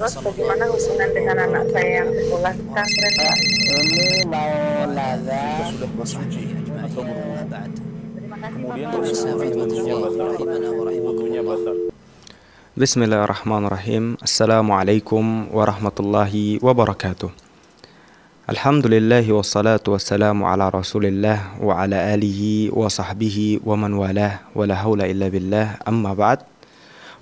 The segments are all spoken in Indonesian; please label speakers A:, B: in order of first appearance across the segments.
A: بسم
B: الله الرحمن الرحيم السلام عليكم ورحمة الله وبركاته الحمد لله والصلاة والسلام على رسول الله وعلى آله وصحبه ومن والاه ولا حول إلا بالله أما بعد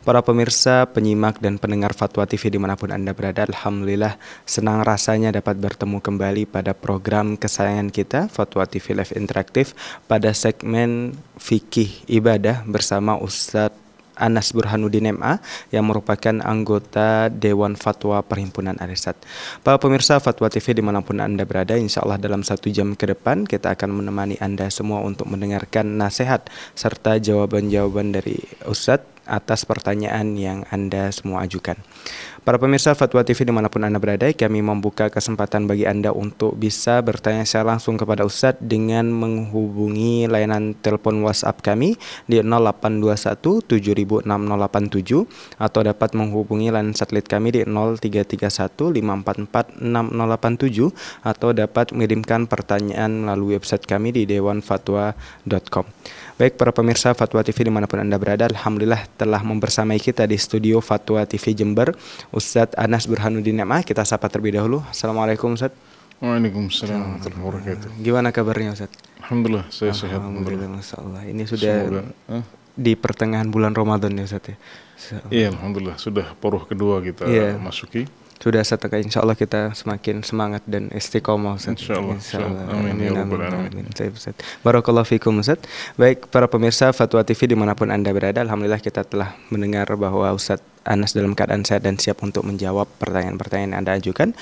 B: Para pemirsa, penyimak dan pendengar Fatwa TV dimanapun Anda berada, Alhamdulillah senang rasanya dapat bertemu kembali pada program kesayangan kita, Fatwa TV Live Interaktif, pada segmen Fikih Ibadah bersama Ustadz Anas Burhanuddin MA yang merupakan anggota Dewan Fatwa Perhimpunan Arisat. Para pemirsa Fatwa TV dimanapun Anda berada, insya Allah dalam satu jam ke depan kita akan menemani Anda semua untuk mendengarkan nasihat serta jawaban-jawaban dari Ustadz atas pertanyaan yang Anda semua ajukan. Para pemirsa Fatwa TV dimanapun Anda berada, kami membuka kesempatan bagi Anda untuk bisa bertanya secara langsung kepada Ustadz dengan menghubungi layanan telepon WhatsApp kami di 0821 706087 atau dapat menghubungi layanan satelit kami di 0331 544 6087 atau dapat mengirimkan pertanyaan melalui website kami di dewanfatwa.com. Baik para pemirsa Fatwa TV dimanapun Anda berada, Alhamdulillah telah membersamai kita di studio Fatwa TV Jember, Ustadz Anas Burhanuddin Ma. Kita sapa terlebih dahulu. Assalamualaikum Ustadz. Waalaikumsalam warahmatullahi wabarakatuh. Gimana kabarnya Ustadz? Alhamdulillah, saya sehat. Alhamdulillah, Allah. Ini sudah Semoga, eh? di pertengahan bulan Ramadan ya Ustadz ya? Iya,
C: Alhamdulillah. Sudah poruh kedua kita yeah. masuki
B: sudah setengah insya Allah kita semakin semangat dan istiqomah Ustaz. Insya Allah. Insya Allah. Amin. Ya amin. Amin. Amin. Amin. Barakallahu fikum Ustaz. Baik para pemirsa Fatwa TV dimanapun Anda berada, Alhamdulillah kita telah mendengar bahwa Ustaz Anas dalam keadaan sehat dan siap untuk menjawab pertanyaan-pertanyaan Anda ajukan.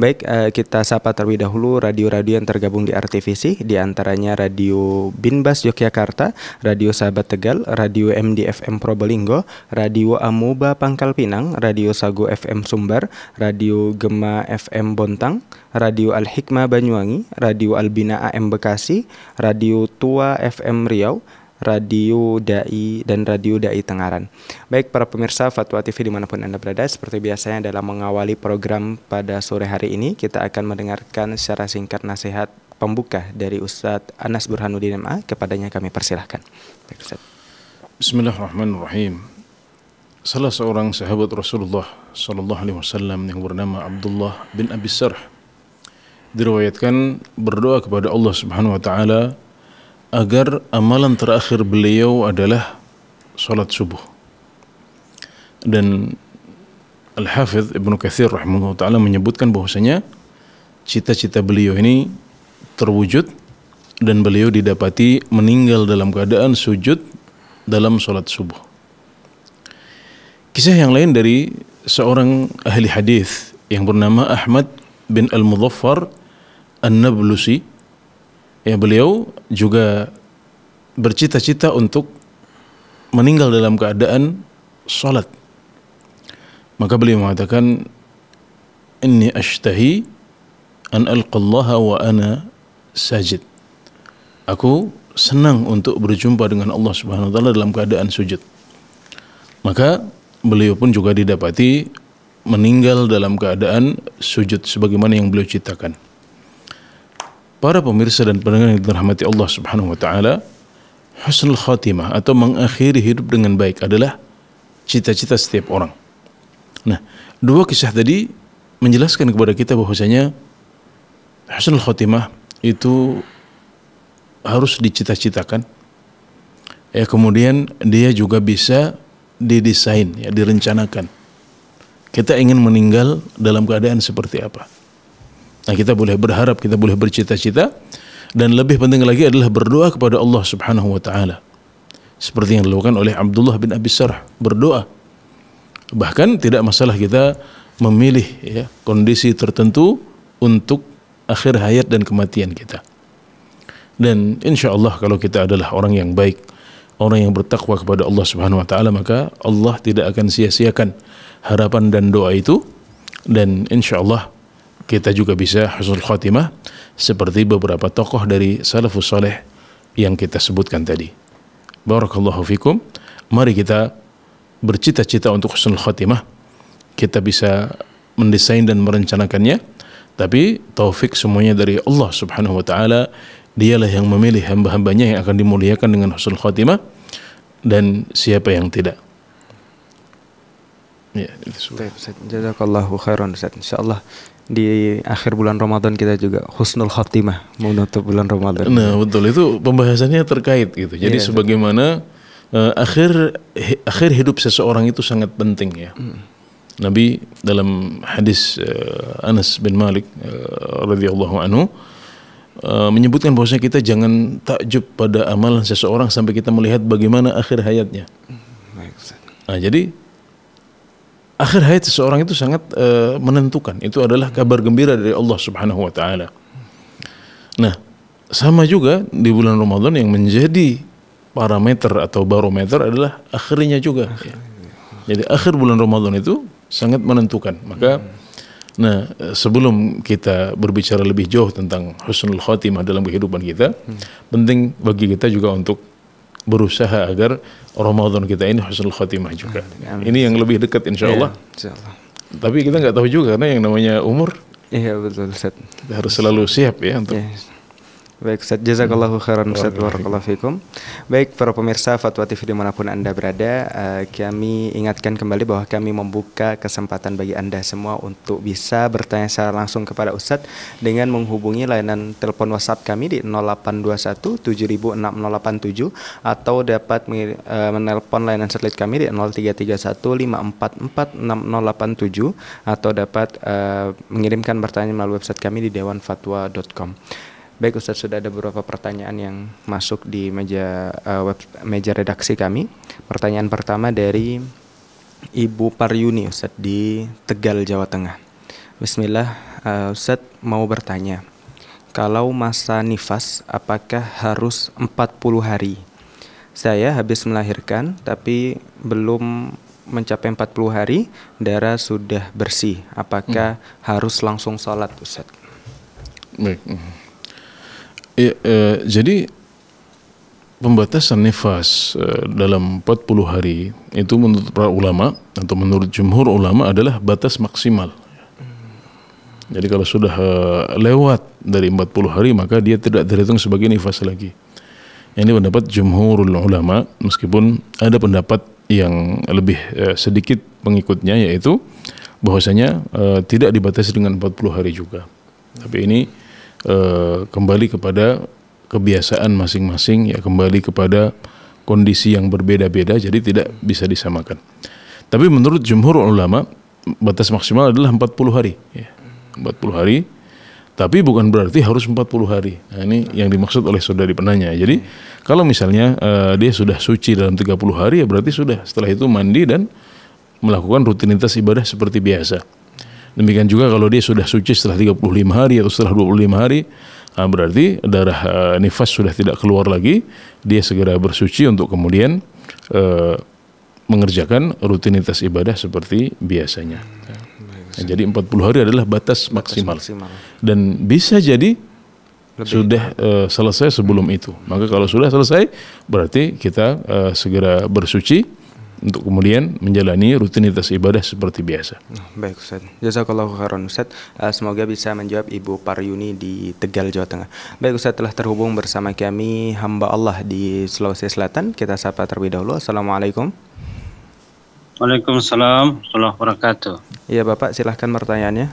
B: Baik, eh, kita sapa terlebih dahulu radio-radio yang tergabung di RTVC, di antaranya Radio Binbas Yogyakarta, Radio Sahabat Tegal, Radio MDFM Probolinggo, Radio Amuba Pangkal Pinang, Radio Sago FM Sumbar, Radio Gema FM Bontang, Radio Al Hikmah Banyuwangi, Radio Albina AM Bekasi, Radio Tua FM Riau, Radio Dai dan Radio Dai Tengaran. Baik para pemirsa Fatwa TV dimanapun Anda berada, seperti biasanya dalam mengawali program pada sore hari ini, kita akan mendengarkan secara singkat nasihat pembuka dari Ustadz Anas Burhanuddin MA, kepadanya kami persilahkan.
D: Baik, Ustaz. Bismillahirrahmanirrahim. Salah seorang sahabat Rasulullah Sallallahu Alaihi Wasallam yang bernama Abdullah bin Abi Sarh diriwayatkan berdoa kepada Allah Subhanahu Wa Taala agar amalan terakhir beliau adalah sholat subuh. Dan Al-Hafidh Ibnu Kathir rahimahullah ta'ala menyebutkan bahwasanya cita-cita beliau ini terwujud dan beliau didapati meninggal dalam keadaan sujud dalam sholat subuh. Kisah yang lain dari seorang ahli hadis yang bernama Ahmad bin Al-Muzaffar An-Nablusi ya beliau juga bercita-cita untuk meninggal dalam keadaan sholat. Maka beliau mengatakan, Inni ashtahi an alqallaha wa ana sajid. Aku senang untuk berjumpa dengan Allah Subhanahu wa taala dalam keadaan sujud. Maka beliau pun juga didapati meninggal dalam keadaan sujud sebagaimana yang beliau citakan para pemirsa dan pendengar yang dirahmati Allah Subhanahu wa taala, husnul khatimah atau mengakhiri hidup dengan baik adalah cita-cita setiap orang. Nah, dua kisah tadi menjelaskan kepada kita bahwasanya husnul khatimah itu harus dicita-citakan. Ya, kemudian dia juga bisa didesain, ya direncanakan. Kita ingin meninggal dalam keadaan seperti apa? Nah kita boleh berharap, kita boleh bercita-cita dan lebih penting lagi adalah berdoa kepada Allah Subhanahu wa taala. Seperti yang dilakukan oleh Abdullah bin Abi Sarh, berdoa. Bahkan tidak masalah kita memilih ya, kondisi tertentu untuk akhir hayat dan kematian kita. Dan insya Allah kalau kita adalah orang yang baik, orang yang bertakwa kepada Allah Subhanahu Wa Taala maka Allah tidak akan sia-siakan harapan dan doa itu. Dan insya Allah kita juga bisa husnul khotimah seperti beberapa tokoh dari salafus soleh yang kita sebutkan tadi. Barakallahu fikum. Mari kita bercita-cita untuk husnul khotimah. Kita bisa mendesain dan merencanakannya. Tapi taufik semuanya dari Allah subhanahu wa ta'ala. Dialah yang memilih hamba-hambanya yang akan dimuliakan dengan husnul khotimah. Dan siapa yang tidak.
B: Ya, itu Jazakallahu khairan Ustaz. Insyaallah di akhir bulan Ramadan kita juga
D: husnul khotimah menutup bulan Ramadan. Nah, betul itu pembahasannya terkait gitu. Jadi yeah, iya, sebagaimana uh, akhir he, akhir hidup seseorang itu sangat penting ya. Mm. Nabi dalam hadis uh, Anas bin Malik uh, radhiyallahu anhu uh, menyebutkan bahwasanya kita jangan takjub pada amalan seseorang sampai kita melihat bagaimana akhir hayatnya. Mm. Nah, jadi akhir hayat seseorang itu sangat uh, menentukan. Itu adalah kabar gembira dari Allah Subhanahu wa taala. Nah, sama juga di bulan Ramadan yang menjadi parameter atau barometer adalah akhirnya juga. Jadi akhir bulan Ramadan itu sangat menentukan. Maka nah sebelum kita berbicara lebih jauh tentang husnul khotimah dalam kehidupan kita, penting bagi kita juga untuk berusaha agar Ramadan kita ini husnul khotimah juga. Amin. Ini yang lebih dekat insya Allah. Ya, insya Allah. Tapi kita nggak tahu juga karena yang namanya umur. Iya betul Set. harus selalu siap ya untuk ya. Baik Ustaz, jazakallahu khairan Ustaz, warahmatullahi
B: wabarakatuh Baik para pemirsa Fatwa TV dimanapun Anda berada, eh, kami ingatkan kembali bahwa kami membuka kesempatan bagi Anda semua untuk bisa bertanya secara langsung kepada Ustaz dengan menghubungi layanan telepon WhatsApp kami di 0821 706087 atau dapat uh, menelpon layanan satelit kami di 0331 5446087 atau dapat eh, mengirimkan pertanyaan melalui website kami di dewanfatwa.com. Baik Ustadz, sudah ada beberapa pertanyaan yang masuk di meja uh, web meja redaksi kami. Pertanyaan pertama dari Ibu Paryuni Ustadz di Tegal, Jawa Tengah. Bismillah, uh, Ustadz mau bertanya. Kalau masa nifas apakah harus 40 hari? Saya habis melahirkan tapi belum mencapai 40 hari darah sudah bersih. Apakah hmm. harus langsung sholat Ustadz?
D: Baik. Hmm. Ya, eh, jadi pembatasan nifas eh, dalam 40 hari itu menurut para ulama atau menurut jumhur ulama adalah batas maksimal. Jadi kalau sudah eh, lewat dari 40 hari maka dia tidak terhitung sebagai nifas lagi. Ini pendapat jumhurul ulama meskipun ada pendapat yang lebih eh, sedikit pengikutnya yaitu bahwasanya eh, tidak dibatasi dengan 40 hari juga. Tapi ini Eh, kembali kepada kebiasaan masing-masing ya kembali kepada kondisi yang berbeda-beda jadi tidak bisa disamakan. Tapi menurut jumhur ulama batas maksimal adalah 40 hari ya. 40 hari tapi bukan berarti harus 40 hari. Nah, ini yang dimaksud oleh saudari penanya. Jadi kalau misalnya uh, dia sudah suci dalam 30 hari ya berarti sudah setelah itu mandi dan melakukan rutinitas ibadah seperti biasa. Demikian juga kalau dia sudah suci setelah 35 hari atau setelah 25 hari, nah berarti darah uh, nifas sudah tidak keluar lagi, dia segera bersuci untuk kemudian uh, mengerjakan rutinitas ibadah seperti biasanya. Nah, jadi 40 hari adalah batas, maksimal. maksimal. Dan bisa jadi lebih. sudah uh, selesai sebelum itu. Maka kalau sudah selesai berarti kita uh, segera bersuci untuk kemudian menjalani rutinitas ibadah seperti biasa. Nah,
B: baik Ustaz. Jazakallah khairan Ustaz. Eh, semoga bisa menjawab Ibu Paryuni di Tegal Jawa Tengah. Baik Ustaz telah terhubung bersama kami hamba Allah di Sulawesi Selatan. Kita sapa terlebih dahulu. Assalamualaikum.
A: Waalaikumsalam warahmatullahi wabarakatuh.
B: Iya Bapak, silahkan pertanyaannya.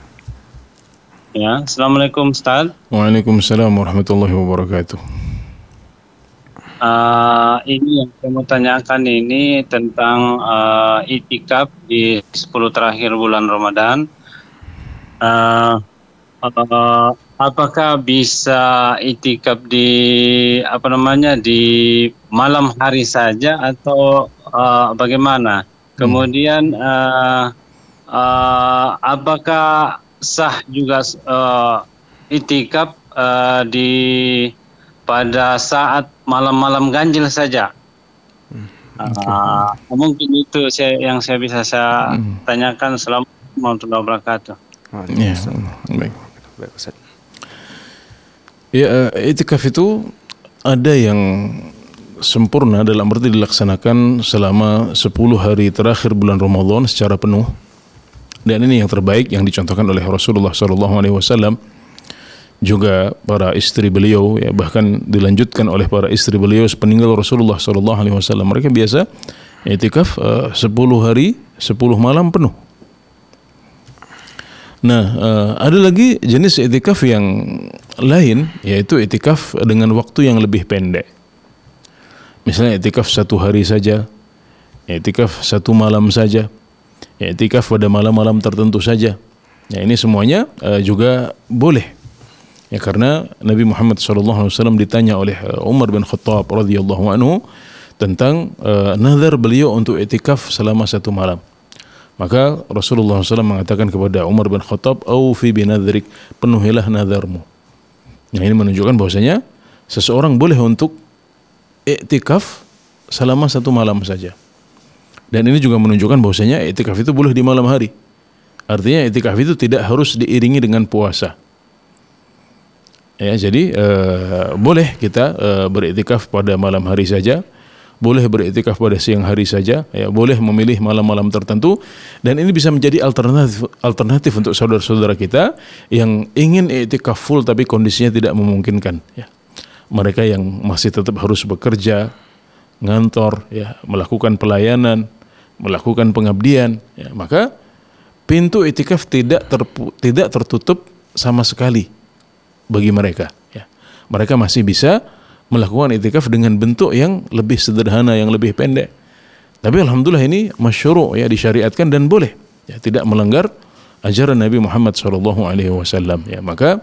A: Ya,
C: Assalamualaikum Ustaz. Waalaikumsalam warahmatullahi wabarakatuh.
A: Uh, ini yang saya mau tanyakan ini tentang uh, eh, itikaf di 10 terakhir bulan Ramadan. Uh, uh, apakah bisa itikaf di apa namanya di malam hari saja atau uh, bagaimana? Hmm. Kemudian uh, uh, apakah sah juga uh, itikaf uh, di pada saat malam-malam ganjil saja. Hmm. Okay. Uh, mungkin itu saya, yang saya bisa saya hmm. tanyakan selama warahmatullahi wabarakatuh.
C: Ya, baik.
A: Baik, Ustaz.
D: Ya, eh, itikaf itu ada yang sempurna dalam arti dilaksanakan selama 10 hari terakhir bulan Ramadan secara penuh. Dan ini yang terbaik yang dicontohkan oleh Rasulullah SAW juga para istri beliau ya bahkan dilanjutkan oleh para istri beliau sepeninggal Rasulullah sallallahu alaihi wasallam mereka biasa itikaf eh, uh, 10 hari 10 malam penuh nah uh, ada lagi jenis itikaf yang lain yaitu itikaf dengan waktu yang lebih pendek misalnya itikaf satu hari saja itikaf satu malam saja itikaf pada malam-malam tertentu saja ya ini semuanya uh, juga boleh Ya karena Nabi Muhammad SAW ditanya oleh eh, Umar bin Khattab radhiyallahu anhu tentang uh, nazar beliau untuk etikaf selama satu malam. Maka Rasulullah SAW mengatakan kepada Umar bin Khattab, "Aufi binadrik, penuhilah nazarmu." Yang nah, ini menunjukkan bahwasanya seseorang boleh untuk etikaf selama satu malam saja. Dan ini juga menunjukkan bahwasanya etikaf itu boleh di malam hari. Artinya etikaf itu tidak harus diiringi dengan puasa. Ya, jadi uh, boleh kita uh, beriktikaf pada malam hari saja, boleh beriktikaf pada siang hari saja, ya, boleh memilih malam-malam tertentu dan ini bisa menjadi alternatif alternatif untuk saudara-saudara kita yang ingin iktikaf full tapi kondisinya tidak memungkinkan ya. Mereka yang masih tetap harus bekerja, ngantor, ya, melakukan pelayanan, melakukan pengabdian, ya, maka pintu itikaf tidak terpu, tidak tertutup sama sekali bagi mereka. Ya. Mereka masih bisa melakukan itikaf dengan bentuk yang lebih sederhana, yang lebih pendek. Tapi alhamdulillah ini masyru ya disyariatkan dan boleh. Ya, tidak melanggar ajaran Nabi Muhammad Shallallahu Alaihi Wasallam. Ya, maka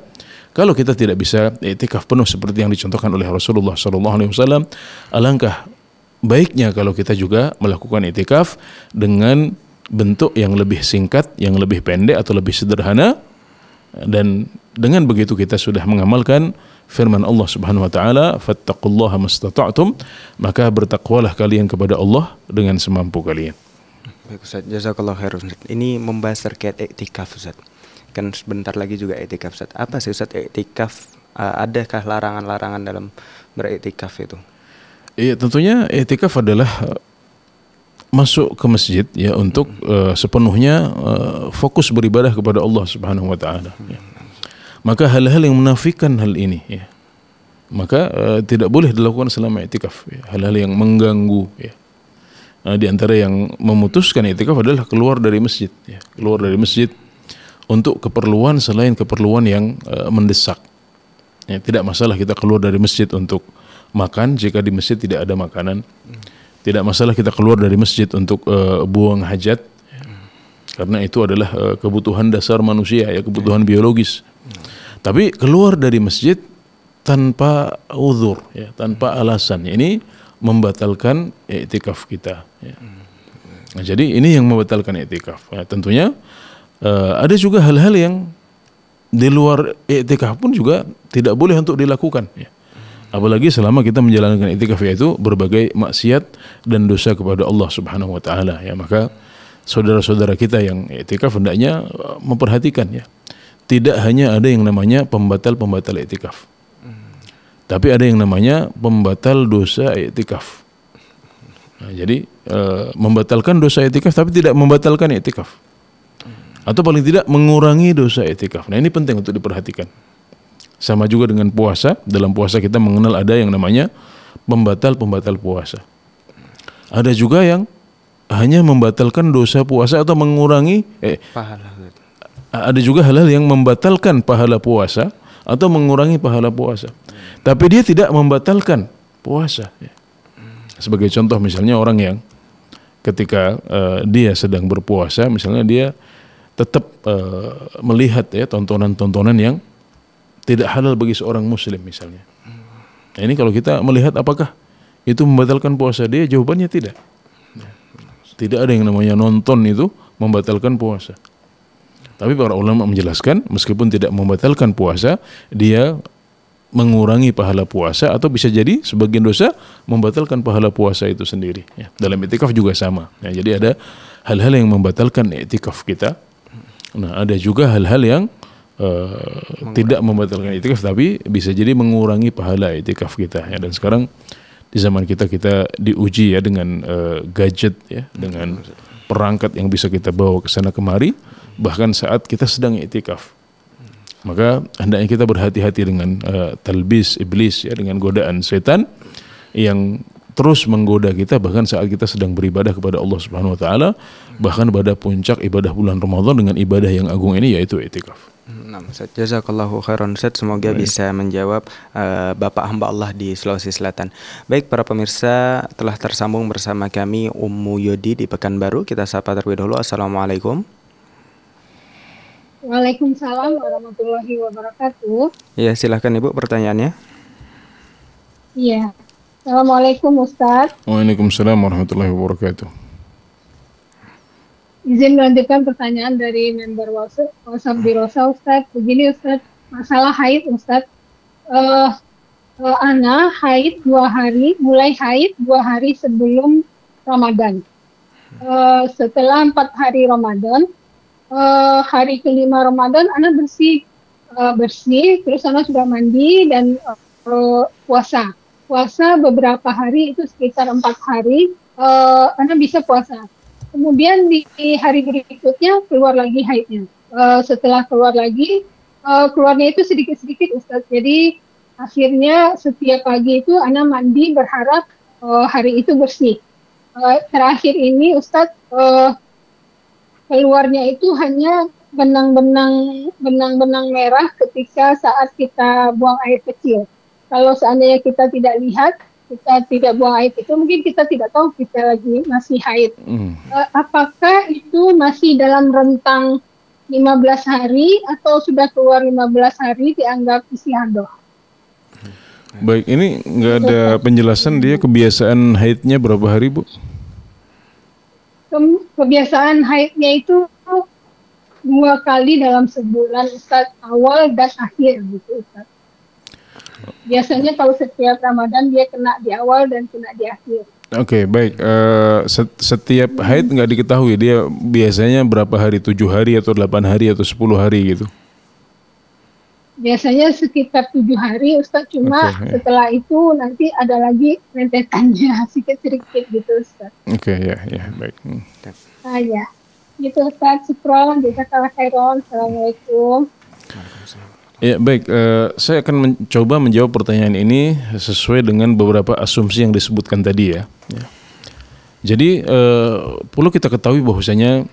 D: kalau kita tidak bisa itikaf penuh seperti yang dicontohkan oleh Rasulullah Shallallahu Alaihi Wasallam, alangkah baiknya kalau kita juga melakukan itikaf dengan bentuk yang lebih singkat, yang lebih pendek atau lebih sederhana dan dengan begitu kita sudah mengamalkan firman Allah Subhanahu wa taala fattaqullaha mastata'tum maka bertakwalah kalian kepada Allah dengan semampu
B: kalian. Baik Ustaz, jazakallahu khair Ustaz. Ini membahas terkait iktikaf Ustaz. Kan sebentar lagi juga iktikaf Ustaz. Apa sih Ustaz iktikaf? Eh, adakah larangan-larangan dalam beriktikaf itu?
D: Iya, tentunya iktikaf adalah masuk ke masjid ya untuk uh, sepenuhnya uh, fokus beribadah kepada Allah Subhanahu wa taala ya. maka hal-hal yang menafikan hal ini ya maka uh, tidak boleh dilakukan selama itikaf ya. hal-hal yang mengganggu ya uh, di antara yang memutuskan itikaf adalah keluar dari masjid ya. keluar dari masjid untuk keperluan selain keperluan yang uh, mendesak ya, tidak masalah kita keluar dari masjid untuk makan jika di masjid tidak ada makanan hmm tidak masalah kita keluar dari masjid untuk uh, buang hajat karena itu adalah uh, kebutuhan dasar manusia ya kebutuhan hmm. biologis hmm. tapi keluar dari masjid tanpa uzur ya tanpa alasan ini membatalkan ya, kita ya. nah, jadi ini yang membatalkan etikaf. ya, nah, tentunya uh, ada juga hal-hal yang di luar etikaf pun juga tidak boleh untuk dilakukan ya. Apalagi selama kita menjalankan itikaf yaitu berbagai maksiat dan dosa kepada Allah Subhanahu wa taala ya maka saudara-saudara kita yang itikaf hendaknya uh, memperhatikan ya. Tidak hanya ada yang namanya pembatal-pembatal itikaf. Hmm. Tapi ada yang namanya pembatal dosa itikaf. Nah, jadi e, membatalkan dosa itikaf tapi tidak membatalkan itikaf. Atau paling tidak mengurangi dosa itikaf. Nah, ini penting untuk diperhatikan. Sama juga dengan puasa, dalam puasa kita mengenal ada yang namanya pembatal-pembatal puasa. Ada juga yang hanya membatalkan dosa puasa atau mengurangi
C: eh, pahala.
D: Ada juga halal yang membatalkan pahala puasa atau mengurangi pahala puasa. Hmm. Tapi dia tidak membatalkan puasa. Ya. Sebagai contoh misalnya orang yang ketika uh, dia sedang berpuasa misalnya dia tetap uh, melihat ya tontonan-tontonan yang tidak halal bagi seorang muslim misalnya. Nah, ini kalau kita melihat apakah itu membatalkan puasa dia, jawabannya tidak. Tidak ada yang namanya nonton itu membatalkan puasa. Tapi para ulama menjelaskan meskipun tidak membatalkan puasa, dia mengurangi pahala puasa atau bisa jadi sebagian dosa membatalkan pahala puasa itu sendiri. Ya, dalam itikaf juga sama. Ya, jadi ada hal-hal yang membatalkan itikaf kita. Nah, ada juga hal-hal yang uh, tidak membatalkan itikaf tapi bisa jadi mengurangi pahala itikaf kita ya dan sekarang di zaman kita kita diuji ya dengan uh, gadget ya dengan perangkat yang bisa kita bawa ke sana kemari bahkan saat kita sedang itikaf maka hendaknya kita berhati-hati dengan uh, talbis iblis ya dengan godaan setan yang terus menggoda kita bahkan saat kita sedang beribadah kepada Allah Subhanahu wa taala bahkan pada puncak ibadah bulan Ramadan dengan ibadah yang agung ini yaitu itikaf.
B: Nah, jazakallahu khairan Ustaz. Semoga Baik. bisa menjawab uh, Bapak hamba Allah di Sulawesi Selatan. Baik para pemirsa, telah tersambung bersama kami Ummu Yodi di Pekanbaru. Kita sapa terlebih dahulu. Assalamualaikum.
E: Waalaikumsalam warahmatullahi wabarakatuh.
C: Ya, silahkan Ibu pertanyaannya.
E: Iya. Assalamualaikum Ustaz.
C: Waalaikumsalam warahmatullahi wabarakatuh
E: izin melanjutkan pertanyaan dari member WhatsApp di Rosa Ustadz. Begini Ustadz, masalah haid Ustadz. Uh, eh, uh, eh, Ana haid dua hari, mulai haid dua hari sebelum Ramadan. Uh, setelah empat hari Ramadan, uh, hari kelima Ramadan Ana bersih, uh, bersih, terus Ana sudah mandi dan uh, puasa. Puasa beberapa hari itu sekitar empat hari, uh, Ana bisa puasa kemudian di, hari berikutnya keluar lagi haidnya. Uh, setelah keluar lagi, uh, keluarnya itu sedikit-sedikit Ustaz. Jadi akhirnya setiap pagi itu Ana mandi berharap uh, hari itu bersih. Uh, terakhir ini Ustaz uh, keluarnya itu hanya benang-benang benang-benang merah ketika saat kita buang air kecil. Kalau seandainya kita tidak lihat, kita tidak buang air itu mungkin kita tidak tahu kita lagi masih haid. Mm. Uh, apakah itu masih dalam rentang 15 hari atau sudah keluar 15 hari dianggap isi hadoh?
C: Baik, ini nggak ada penjelasan dia
D: kebiasaan haidnya berapa hari, Bu?
E: Kebiasaan haidnya itu dua kali dalam sebulan, Ustaz, awal dan akhir gitu, Ustaz. Biasanya kalau setiap Ramadan dia kena di awal dan kena di akhir.
D: Oke okay, baik uh, setiap haid nggak diketahui dia biasanya berapa hari tujuh hari atau delapan hari atau sepuluh hari gitu
E: biasanya sekitar tujuh hari Ustaz cuma okay, ya. setelah itu nanti ada lagi rentetannya sedikit-sedikit gitu Ustaz.
C: Oke okay, ya ya baik. Hmm. Ah
E: ya. Gitu Ustaz, syukron, jazakallah khairan. Assalamualaikum.
C: Ya baik,
D: uh, saya akan mencoba menjawab pertanyaan ini sesuai dengan beberapa asumsi yang disebutkan tadi ya. ya. Jadi uh, perlu kita ketahui bahwasanya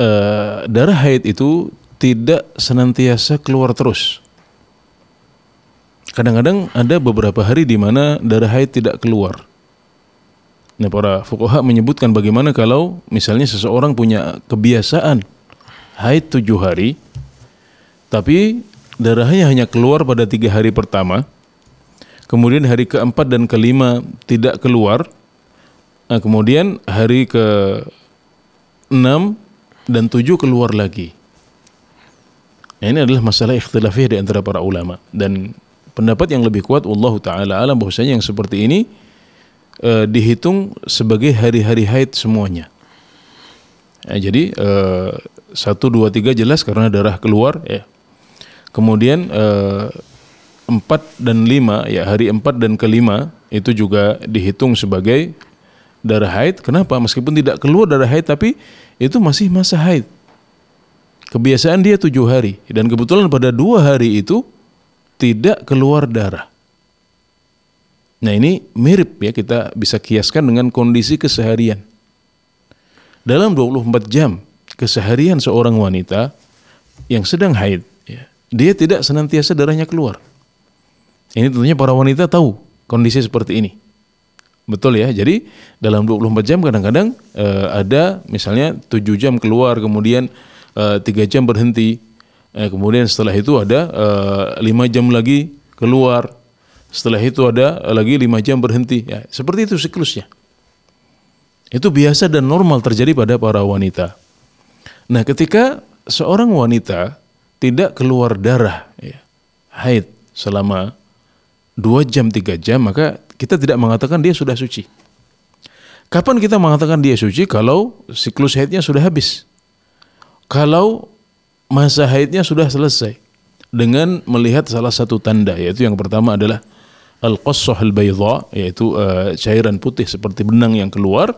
D: uh, darah haid itu tidak senantiasa keluar terus. Kadang-kadang ada beberapa hari di mana darah haid tidak keluar. Nah para fukoha menyebutkan bagaimana kalau misalnya seseorang punya kebiasaan haid tujuh hari, tapi darahnya hanya keluar pada tiga hari pertama, kemudian hari keempat dan kelima tidak keluar, nah, kemudian hari ke enam dan tujuh keluar lagi. Nah, ini adalah masalah ikhtilafiyah di antara para ulama dan pendapat yang lebih kuat Allah taala alam bahwasanya yang seperti ini e, dihitung sebagai hari-hari haid semuanya. Ya, jadi e, 1 2 3 jelas karena darah keluar ya. Kemudian eh, 4 dan lima ya hari empat dan kelima itu juga dihitung sebagai darah haid. Kenapa? Meskipun tidak keluar darah haid tapi itu masih masa haid. Kebiasaan dia tujuh hari dan kebetulan pada dua hari itu tidak keluar darah. Nah ini mirip ya kita bisa kiaskan dengan kondisi keseharian. Dalam 24 jam keseharian seorang wanita yang sedang haid dia tidak senantiasa darahnya keluar. Ini tentunya para wanita tahu kondisi seperti ini. Betul ya. Jadi dalam 24 jam kadang-kadang e, ada misalnya 7 jam keluar kemudian e, eh, 3 jam berhenti. E, kemudian setelah itu ada e, 5 jam lagi keluar. Setelah itu ada lagi 5 jam berhenti. Ya, seperti itu siklusnya. Itu biasa dan normal terjadi pada para wanita. Nah, ketika seorang wanita tidak keluar darah ya, haid selama dua jam tiga jam maka kita tidak mengatakan dia sudah suci. Kapan kita mengatakan dia suci kalau siklus haidnya sudah habis? Kalau masa haidnya sudah selesai dengan melihat salah satu tanda yaitu yang pertama adalah al-qassah al bayda yaitu uh, cairan putih seperti benang yang keluar.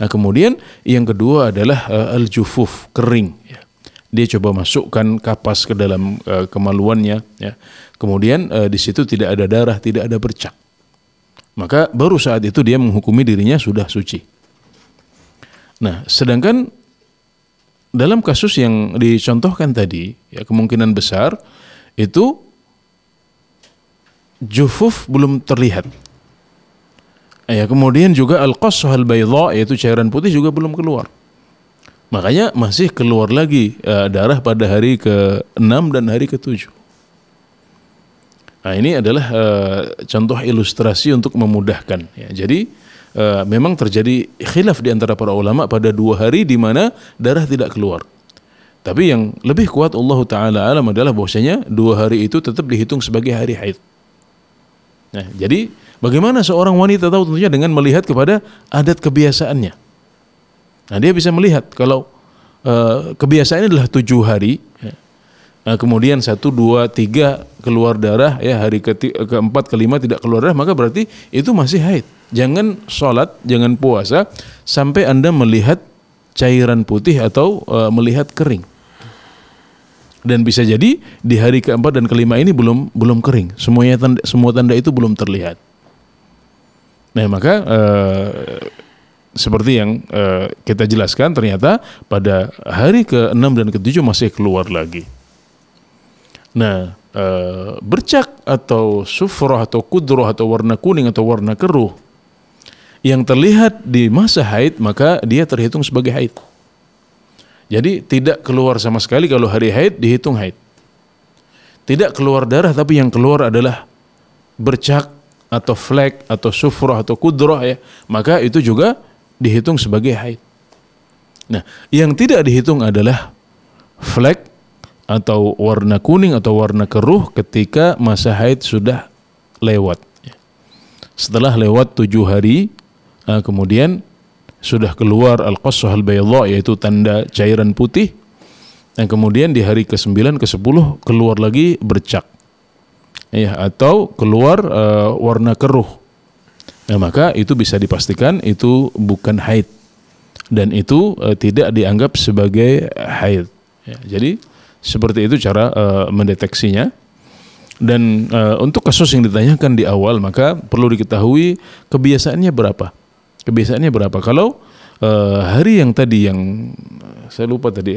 D: Nah, kemudian yang kedua adalah uh, al-jufuf kering ya dia coba masukkan kapas ke dalam uh, kemaluannya ya kemudian uh, di situ tidak ada darah tidak ada bercak maka baru saat itu dia menghukumi dirinya sudah suci nah sedangkan dalam kasus yang dicontohkan tadi ya kemungkinan besar itu jufuf belum terlihat ya kemudian juga al-qasah al-baydha yaitu cairan putih juga belum keluar Makanya masih keluar lagi uh, darah pada hari ke-6 dan hari ke-7. Nah, ini adalah uh, contoh ilustrasi untuk memudahkan. Ya, jadi uh, memang terjadi khilaf di antara para ulama pada dua hari di mana darah tidak keluar. Tapi yang lebih kuat Allah Ta'ala alam adalah bahwasanya dua hari itu tetap dihitung sebagai hari haid. Nah, jadi bagaimana seorang wanita tahu tentunya dengan melihat kepada adat kebiasaannya. Nah dia bisa melihat kalau uh, eh, kebiasaannya adalah tujuh hari, ya. nah, kemudian satu dua tiga keluar darah ya hari ke keempat kelima tidak keluar darah maka berarti itu masih haid. Jangan sholat, jangan puasa sampai anda melihat cairan putih atau uh, melihat kering. Dan bisa jadi di hari keempat dan kelima ini belum belum kering. Semuanya tanda, semua tanda itu belum terlihat. Nah maka uh, seperti yang uh, kita jelaskan ternyata pada hari ke-6 dan ke-7 masih keluar lagi. Nah, uh, bercak atau sufrah atau kudroh atau warna kuning atau warna keruh yang terlihat di masa haid maka dia terhitung sebagai haid. Jadi tidak keluar sama sekali kalau hari haid dihitung haid. Tidak keluar darah tapi yang keluar adalah bercak atau flek atau sufrah atau kudroh ya maka itu juga dihitung sebagai haid. Nah, yang tidak dihitung adalah flek atau warna kuning atau warna keruh ketika masa haid sudah lewat. Setelah lewat tujuh hari, eh, kemudian sudah keluar al-qassah al yaitu tanda cairan putih dan kemudian di hari ke-9 ke-10 keluar lagi bercak ya atau keluar uh, warna keruh Nah, maka itu bisa dipastikan itu bukan haid dan itu e, tidak dianggap sebagai haid. Ya, jadi seperti itu cara e, mendeteksinya. Dan e, untuk kasus yang ditanyakan di awal maka perlu diketahui kebiasaannya berapa. Kebiasaannya berapa? Kalau e, hari yang tadi yang saya lupa tadi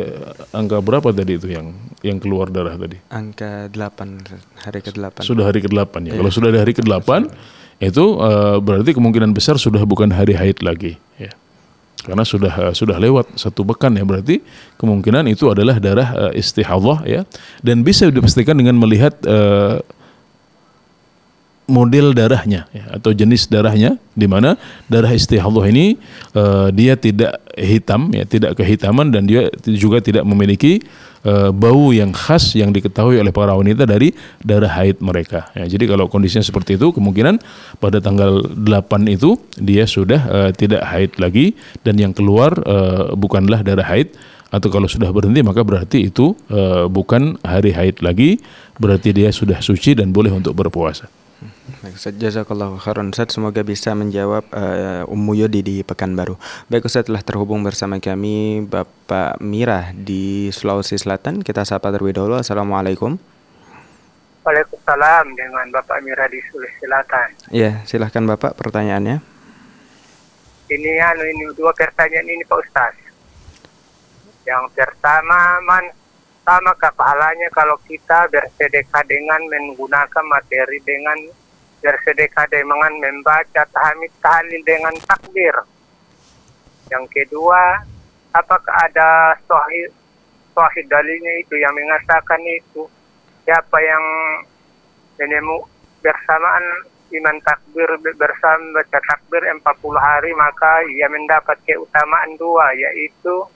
D: angka berapa tadi itu yang yang keluar darah tadi? Angka 8
B: hari ke-8. Sudah hari ke-8 ya. Iya. Kalau sudah hari ke-8
D: itu uh, berarti kemungkinan besar sudah bukan hari haid lagi ya karena sudah uh, sudah lewat satu pekan ya berarti kemungkinan itu adalah darah uh, istihadah ya dan bisa dipastikan dengan melihat uh, model darahnya ya, atau jenis darahnya di mana darah istihadah ini uh, dia tidak hitam ya tidak kehitaman dan dia juga tidak memiliki Eh, bau yang khas yang diketahui oleh para wanita dari darah haid mereka. Ya, jadi kalau kondisinya seperti itu kemungkinan pada tanggal 8 itu dia sudah uh, tidak haid lagi dan yang keluar uh, bukanlah darah haid atau kalau sudah berhenti maka berarti itu uh, bukan hari haid lagi, berarti dia sudah suci dan boleh untuk berpuasa.
B: Baik Ustaz, jazakallah khairan Ustaz, semoga bisa menjawab uh, Ummu Yodi di Pekanbaru. Baik Ustaz, telah terhubung bersama kami Bapak Mira di Sulawesi Selatan. Kita sapa terlebih dahulu. Assalamualaikum.
F: Waalaikumsalam dengan Bapak Mira di Sulawesi Selatan.
B: Ya, silahkan Bapak pertanyaannya.
F: Ini anu ini dua pertanyaan ini Pak Ustaz. Yang pertama, man sama kepalanya kalau kita bersedekah dengan menggunakan materi dengan bersedekah dengan membaca tahmid tahlil dengan takbir. Yang kedua, apakah ada sahih sahih dalilnya itu yang mengatakan itu siapa yang menemu bersamaan iman takbir bersama baca takbir 40 hari maka ia mendapat keutamaan dua yaitu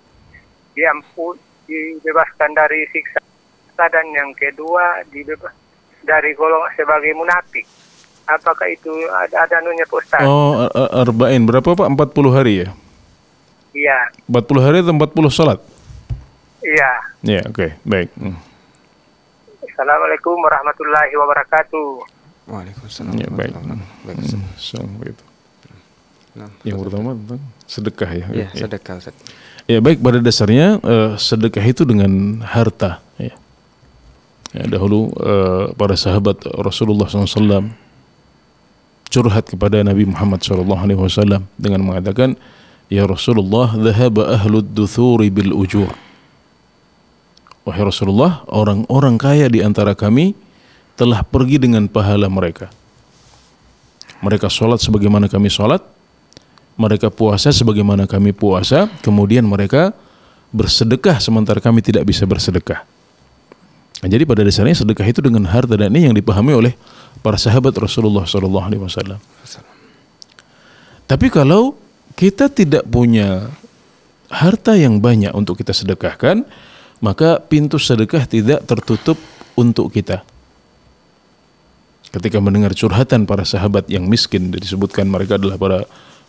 F: diampuni dibebaskan dari siksa dan yang kedua dibebas dari golongan sebagai munafik. Apakah itu ada, ada nunya Ustaz? Oh,
D: er, er, arba'in. Berapa Pak? 40 hari ya? Iya. 40 hari atau 40 salat?
F: Iya.
C: Iya, oke. Okay. Baik. Hmm.
F: Assalamualaikum warahmatullahi wabarakatuh.
C: Waalaikumsalam. Ya, baik. Baik. Hmm. So, nah, yang pertama tentang sedekah ya. Iya, iya. sedekah Ustaz. Ya baik pada dasarnya
D: eh, sedekah itu dengan harta. Ya. Ya, dahulu eh, para sahabat Rasulullah SAW curhat kepada Nabi Muhammad SAW dengan mengatakan, Ya Rasulullah, zahaba ahlud duthuri bil ujur. Wahai Rasulullah, orang-orang kaya di antara kami telah pergi dengan pahala mereka. Mereka sholat sebagaimana kami sholat, mereka puasa sebagaimana kami puasa, kemudian mereka bersedekah sementara kami tidak bisa bersedekah. Nah, jadi pada dasarnya sedekah itu dengan harta dan ini yang dipahami oleh para sahabat Rasulullah Sallallahu Alaihi Wasallam. Tapi kalau kita tidak punya harta yang banyak untuk kita sedekahkan, maka pintu sedekah tidak tertutup untuk kita. Ketika mendengar curhatan para sahabat yang miskin, disebutkan mereka adalah para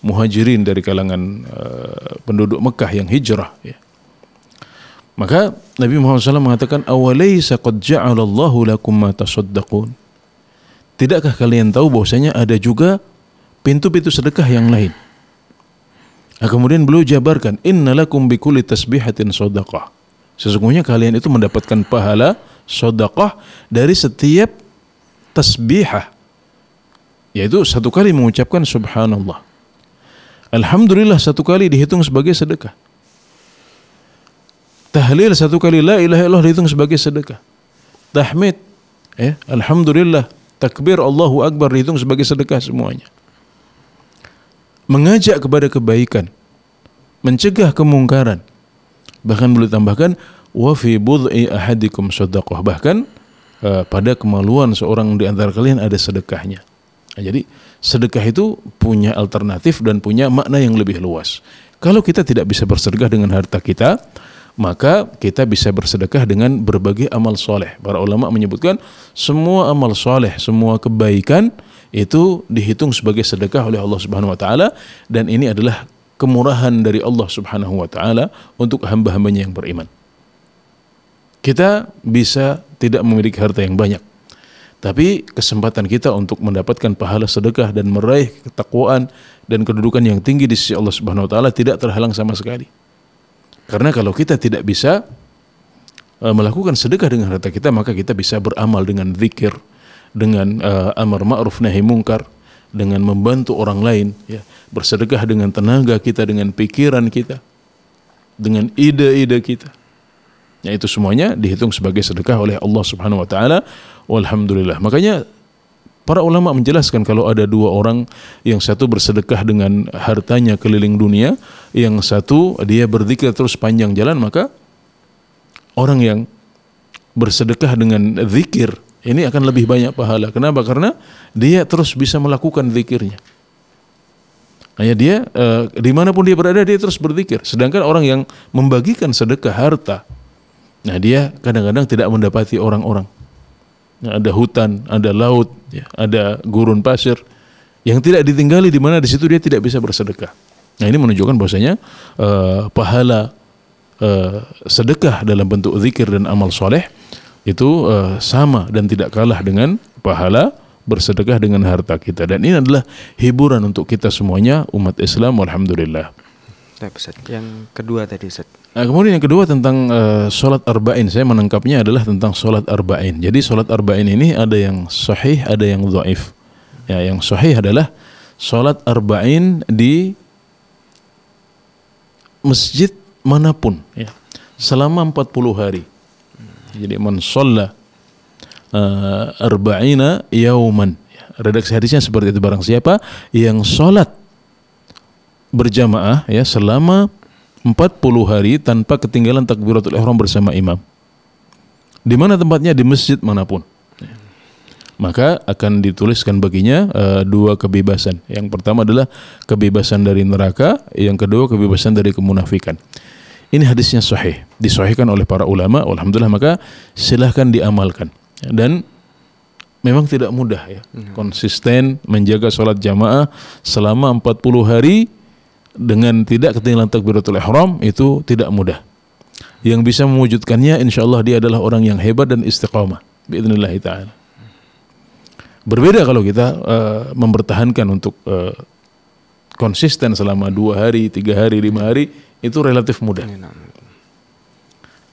D: muhajirin dari kalangan uh, penduduk Mekah yang hijrah ya. Maka Nabi Muhammad SAW mengatakan awalaysa qad ja'alallahu lakum ma tasaddaqun. Tidakkah kalian tahu bahwasanya ada juga pintu-pintu sedekah yang lain? Nah, kemudian beliau jabarkan innalakum bikulli tasbihatin sadaqah. Sesungguhnya kalian itu mendapatkan pahala sodakoh dari setiap tasbihah. Yaitu satu kali mengucapkan subhanallah. Alhamdulillah satu kali dihitung sebagai sedekah. Tahlil satu kali la ilaha illallah dihitung sebagai sedekah. Tahmid ya, alhamdulillah takbir Allahu akbar dihitung sebagai sedekah semuanya. Mengajak kepada kebaikan, mencegah kemungkaran. Bahkan boleh tambahkan wa fi bud'i ahadikum sadaqah. Bahkan eh, pada kemaluan seorang di antara kalian ada sedekahnya. Nah, jadi sedekah itu punya alternatif dan punya makna yang lebih luas. Kalau kita tidak bisa bersedekah dengan harta kita, maka kita bisa bersedekah dengan berbagai amal soleh. Para ulama menyebutkan semua amal soleh, semua kebaikan itu dihitung sebagai sedekah oleh Allah Subhanahu wa taala dan ini adalah kemurahan dari Allah Subhanahu wa taala untuk hamba-hambanya yang beriman. Kita bisa tidak memiliki harta yang banyak, tapi kesempatan kita untuk mendapatkan pahala sedekah dan meraih ketakwaan dan kedudukan yang tinggi di sisi Allah Subhanahu wa taala tidak terhalang sama sekali. Karena kalau kita tidak bisa eh, melakukan sedekah dengan harta kita maka kita bisa beramal dengan zikir, dengan uh, amar ma'ruf nahi mungkar, dengan membantu orang lain ya, bersedekah dengan tenaga kita, dengan pikiran kita, dengan ide-ide kita. Ya, itu semuanya dihitung sebagai sedekah oleh Allah Subhanahu wa taala. Walhamdulillah. Makanya Para ulama menjelaskan kalau ada dua orang yang satu bersedekah dengan hartanya keliling dunia, yang satu dia berzikir terus panjang jalan, maka orang yang bersedekah dengan zikir ini akan lebih banyak pahala. Kenapa? Karena dia terus bisa melakukan zikirnya. Hanya dia e, dimanapun dia berada dia terus berzikir. Sedangkan orang yang membagikan sedekah harta Nah dia kadang-kadang tidak mendapati orang-orang. Nah, ada hutan, ada laut, ya, ada gurun pasir yang tidak ditinggali di mana di situ dia tidak bisa bersedekah. Nah ini menunjukkan bahwasanya uh, pahala uh, sedekah dalam bentuk zikir dan amal soleh itu uh, sama dan tidak kalah dengan pahala bersedekah dengan harta kita dan ini adalah hiburan untuk kita semuanya umat Islam alhamdulillah
B: Set. Yang kedua tadi set.
D: Nah, kemudian yang kedua tentang uh, sholat arba'in. Saya menangkapnya adalah tentang sholat arba'in. Jadi sholat arba'in ini ada yang sahih, ada yang dhaif. Ya, yang sahih adalah sholat arba'in di masjid manapun ya. selama 40 hari. Jadi man sholla uh, arba'ina yauman. Redaksi hadisnya seperti itu barang siapa yang sholat berjamaah ya selama 40 hari tanpa ketinggalan takbiratul ihram bersama imam. Di mana tempatnya di masjid manapun. Maka akan dituliskan baginya uh, dua kebebasan. Yang pertama adalah kebebasan dari neraka, yang kedua kebebasan dari kemunafikan. Ini hadisnya sahih, disahihkan oleh para ulama. Alhamdulillah maka silahkan diamalkan. Dan memang tidak mudah ya. Hmm. Konsisten menjaga sholat jamaah selama 40 hari dengan tidak ketinggalan takbiratul ihram itu tidak mudah. Yang bisa mewujudkannya insya Allah dia adalah orang yang hebat dan istiqamah. Bismillah ta'ala. Berbeda kalau kita uh, mempertahankan untuk uh, konsisten selama dua hari, tiga hari, lima hari, itu relatif mudah. Iya, iya.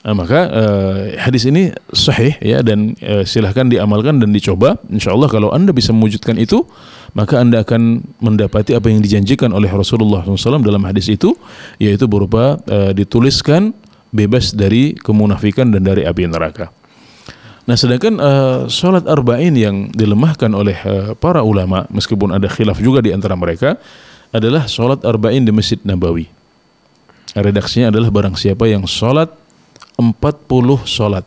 D: Eh, maka uh, hadis ini sahih ya dan uh, silahkan diamalkan dan dicoba. Insya Allah kalau anda bisa mewujudkan itu, maka anda akan mendapati apa yang dijanjikan oleh Rasulullah SAW dalam hadis itu, yaitu berupa uh, dituliskan bebas dari kemunafikan dan dari api neraka. Nah, sedangkan uh, sholat arba'in yang dilemahkan oleh uh, para ulama, meskipun ada khilaf juga di antara mereka, adalah sholat arba'in di Masjid Nabawi. Redaksinya adalah barang siapa yang sholat 40 sholat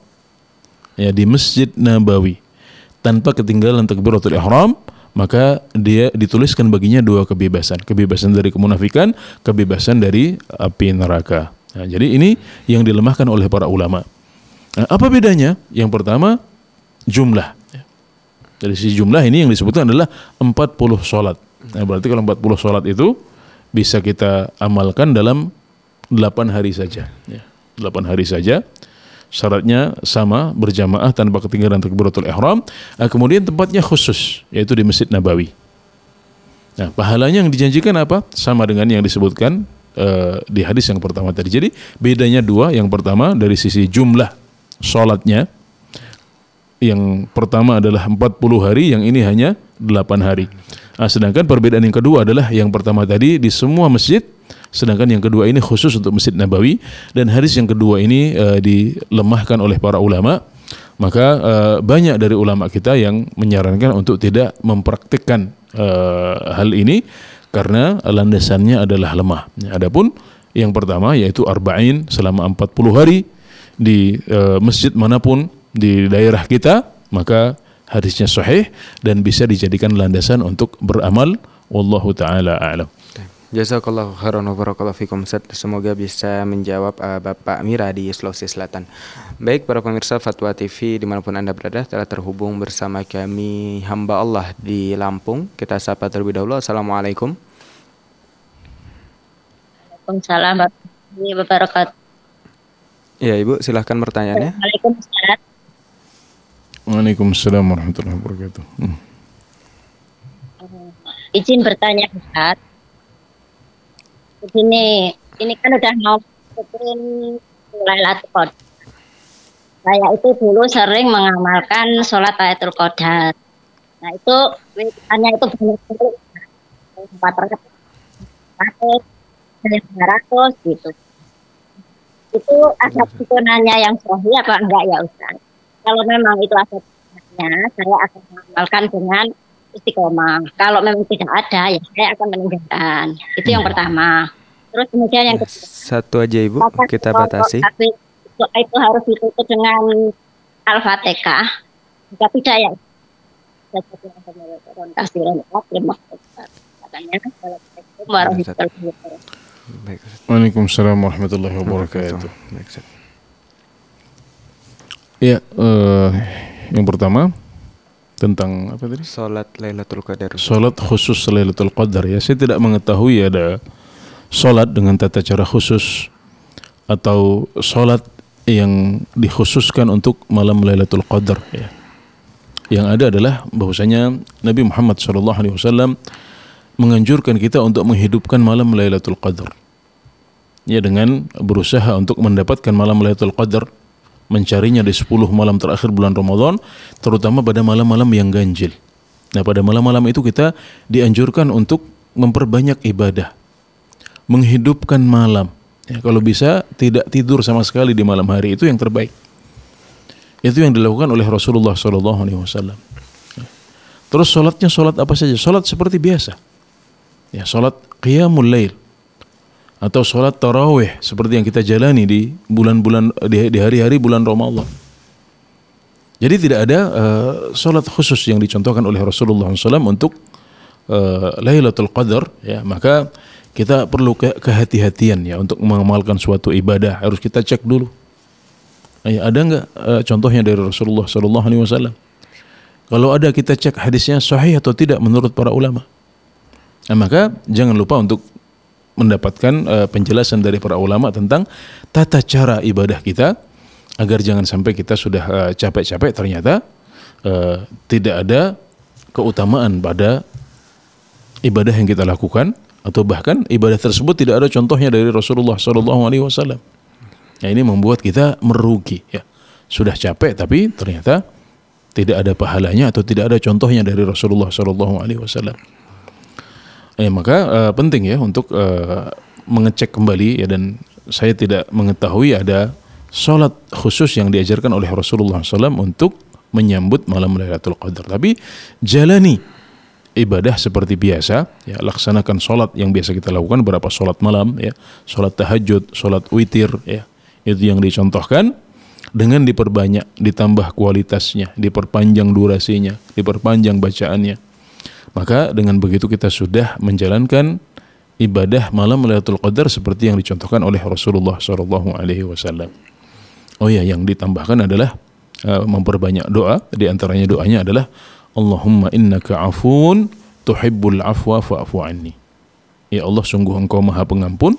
D: ya di Masjid Nabawi tanpa ketinggalan takbiratul ihram maka dia dituliskan baginya dua kebebasan kebebasan dari kemunafikan kebebasan dari api neraka nah, jadi ini yang dilemahkan oleh para ulama nah, apa bedanya yang pertama jumlah dari sisi jumlah ini yang disebutkan adalah 40 sholat nah, berarti kalau 40 sholat itu bisa kita amalkan dalam 8 hari saja ya. 8 hari saja syaratnya sama berjamaah tanpa ketinggalan takbiratul ihram nah, kemudian tempatnya khusus yaitu di Masjid Nabawi nah pahalanya yang dijanjikan apa sama dengan yang disebutkan uh, di hadis yang pertama tadi jadi bedanya dua yang pertama dari sisi jumlah sholatnya yang pertama adalah 40 hari yang ini hanya 8 hari nah, sedangkan perbedaan yang kedua adalah yang pertama tadi di semua masjid Sedangkan yang kedua ini khusus untuk Masjid Nabawi dan hadis yang kedua ini uh, dilemahkan oleh para ulama. Maka uh, banyak dari ulama kita yang menyarankan untuk tidak mempraktikkan uh, hal ini karena landasannya adalah lemah. Adapun yang pertama yaitu arba'in selama 40 hari di e, masjid manapun di daerah kita, maka hadisnya sahih dan bisa dijadikan landasan untuk beramal. Wallahu taala a'lam.
B: Jazakallahu khairan wa barakallahu fikum Ustaz. Semoga bisa menjawab uh, Bapak Mira di Sulawesi Selatan. Baik para pemirsa Fatwa TV dimanapun Anda berada telah terhubung bersama kami hamba Allah di Lampung. Kita sapa terlebih dahulu. Assalamualaikum.
E: Waalaikumsalam wabarakatuh.
C: Ya Ibu silahkan pertanyaannya.
E: Waalaikumsalam.
C: Waalaikumsalam warahmatullahi wabarakatuh. Hmm.
E: Eh, izin bertanya Ustaz begini ini kan udah mau ngikutin Lailatul Qadar saya itu dulu sering mengamalkan sholat Lailatul Qadar nah itu hanya itu banyak empat ratus ratus gitu itu asal iya, nanya yang sahih apa enggak ya Ustaz kalau memang itu asal saya akan mengamalkan dengan istiqomah. Kalau memang tidak ada ya saya akan meninggalkan. Itu yang hmm. pertama. Terus kemudian yang kedua.
B: Satu aja Ibu, kita batasi.
E: itu, itu harus ditutup dengan Al-Fatihah. Jika tidak ya
C: Waalaikumsalam warahmatullahi wabarakatuh. Ya, uh, yang pertama
D: tentang apa tadi? Salat Lailatul Qadar. Salat khusus Lailatul Qadar ya. Saya tidak mengetahui ada salat dengan tata cara khusus atau salat yang dikhususkan untuk malam Lailatul Qadar ya. Yang ada adalah bahwasanya Nabi Muhammad sallallahu alaihi wasallam menganjurkan kita untuk menghidupkan malam Lailatul Qadar. Ya dengan berusaha untuk mendapatkan malam Lailatul Qadar mencarinya di 10 malam terakhir bulan Ramadan, terutama pada malam-malam yang ganjil. Nah, pada malam-malam itu kita dianjurkan untuk memperbanyak ibadah, menghidupkan malam. Ya, kalau bisa tidak tidur sama sekali di malam hari itu yang terbaik. Itu yang dilakukan oleh Rasulullah Shallallahu Alaihi Wasallam. Ya. Terus sholatnya sholat apa saja? Sholat seperti biasa. Ya, sholat qiyamul lail atau sholat tarawih seperti yang kita jalani di bulan-bulan di hari-hari bulan Ramadan. Jadi tidak ada uh, sholat khusus yang dicontohkan oleh Rasulullah SAW untuk uh, Lailatul Qadar. Ya, maka kita perlu ke kehati-hatian ya untuk mengamalkan suatu ibadah harus kita cek dulu. Ya, ada nggak uh, contohnya dari Rasulullah SAW? Kalau ada kita cek hadisnya sahih atau tidak menurut para ulama. Nah, maka jangan lupa untuk mendapatkan eh, penjelasan dari para ulama tentang tata cara ibadah kita agar jangan sampai kita sudah eh, capek-capek ternyata eh, tidak ada keutamaan pada ibadah yang kita lakukan atau bahkan ibadah tersebut tidak ada contohnya dari Rasulullah Shallallahu Alaihi Wasallam. Ya, ini membuat kita merugi. Ya. Sudah capek tapi ternyata tidak ada pahalanya atau tidak ada contohnya dari Rasulullah Shallallahu Alaihi Wasallam. Ya, maka uh, penting ya untuk uh, mengecek kembali ya dan saya tidak mengetahui ada sholat khusus yang diajarkan oleh Rasulullah SAW untuk menyambut malam Lailatul Qadar. Tapi jalani ibadah seperti biasa, ya, laksanakan sholat yang biasa kita lakukan berapa sholat malam, ya, sholat tahajud, sholat witir, ya, itu yang dicontohkan dengan diperbanyak, ditambah kualitasnya, diperpanjang durasinya, diperpanjang bacaannya. Maka dengan begitu kita sudah menjalankan ibadah malam Lailatul Qadar seperti yang dicontohkan oleh Rasulullah Shallallahu alaihi wasallam. Oh ya, yang ditambahkan adalah eh, memperbanyak doa, di antaranya doanya adalah Allahumma innaka afun tuhibbul afwa fa'fu anni. Ya Allah, sungguh Engkau Maha Pengampun,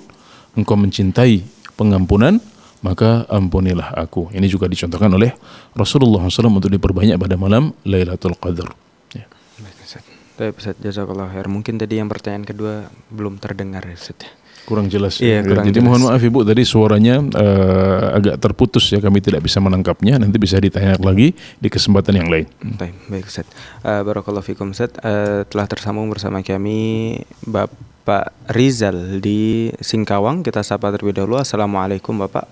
D: Engkau mencintai pengampunan, maka ampunilah aku. Ini juga dicontohkan oleh Rasulullah SAW untuk diperbanyak pada malam Lailatul Qadar.
B: Baik, Ustaz jazakallah khair. Mungkin tadi yang pertanyaan kedua belum terdengar ya, Ustaz. Kurang jelas. Ya. Iya, kurang Jadi jelas. mohon maaf
D: Ibu tadi suaranya uh, agak terputus ya kami tidak bisa menangkapnya. Nanti bisa ditanya lagi di kesempatan yang lain. Hmm, baik,
B: baik Ustaz. Uh, barakallahu fikum Ustaz. Uh, telah tersambung bersama kami Bapak Rizal di Singkawang. Kita sapa terlebih dahulu. Assalamualaikum Bapak.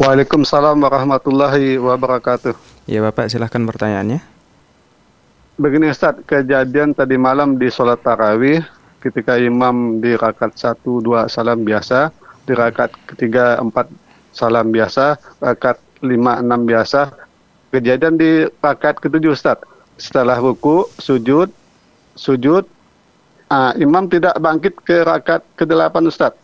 G: Waalaikumsalam warahmatullahi wabarakatuh. Ya Bapak silahkan pertanyaannya begini Ustaz, kejadian tadi malam di sholat tarawih ketika imam di rakaat 1 2 salam biasa, di rakaat ketiga 4 salam biasa, rakaat 5 6 biasa, kejadian di rakaat ketujuh Ustaz. Setelah ruku, sujud, sujud, uh, imam tidak bangkit ke rakaat ke-8 Ustaz.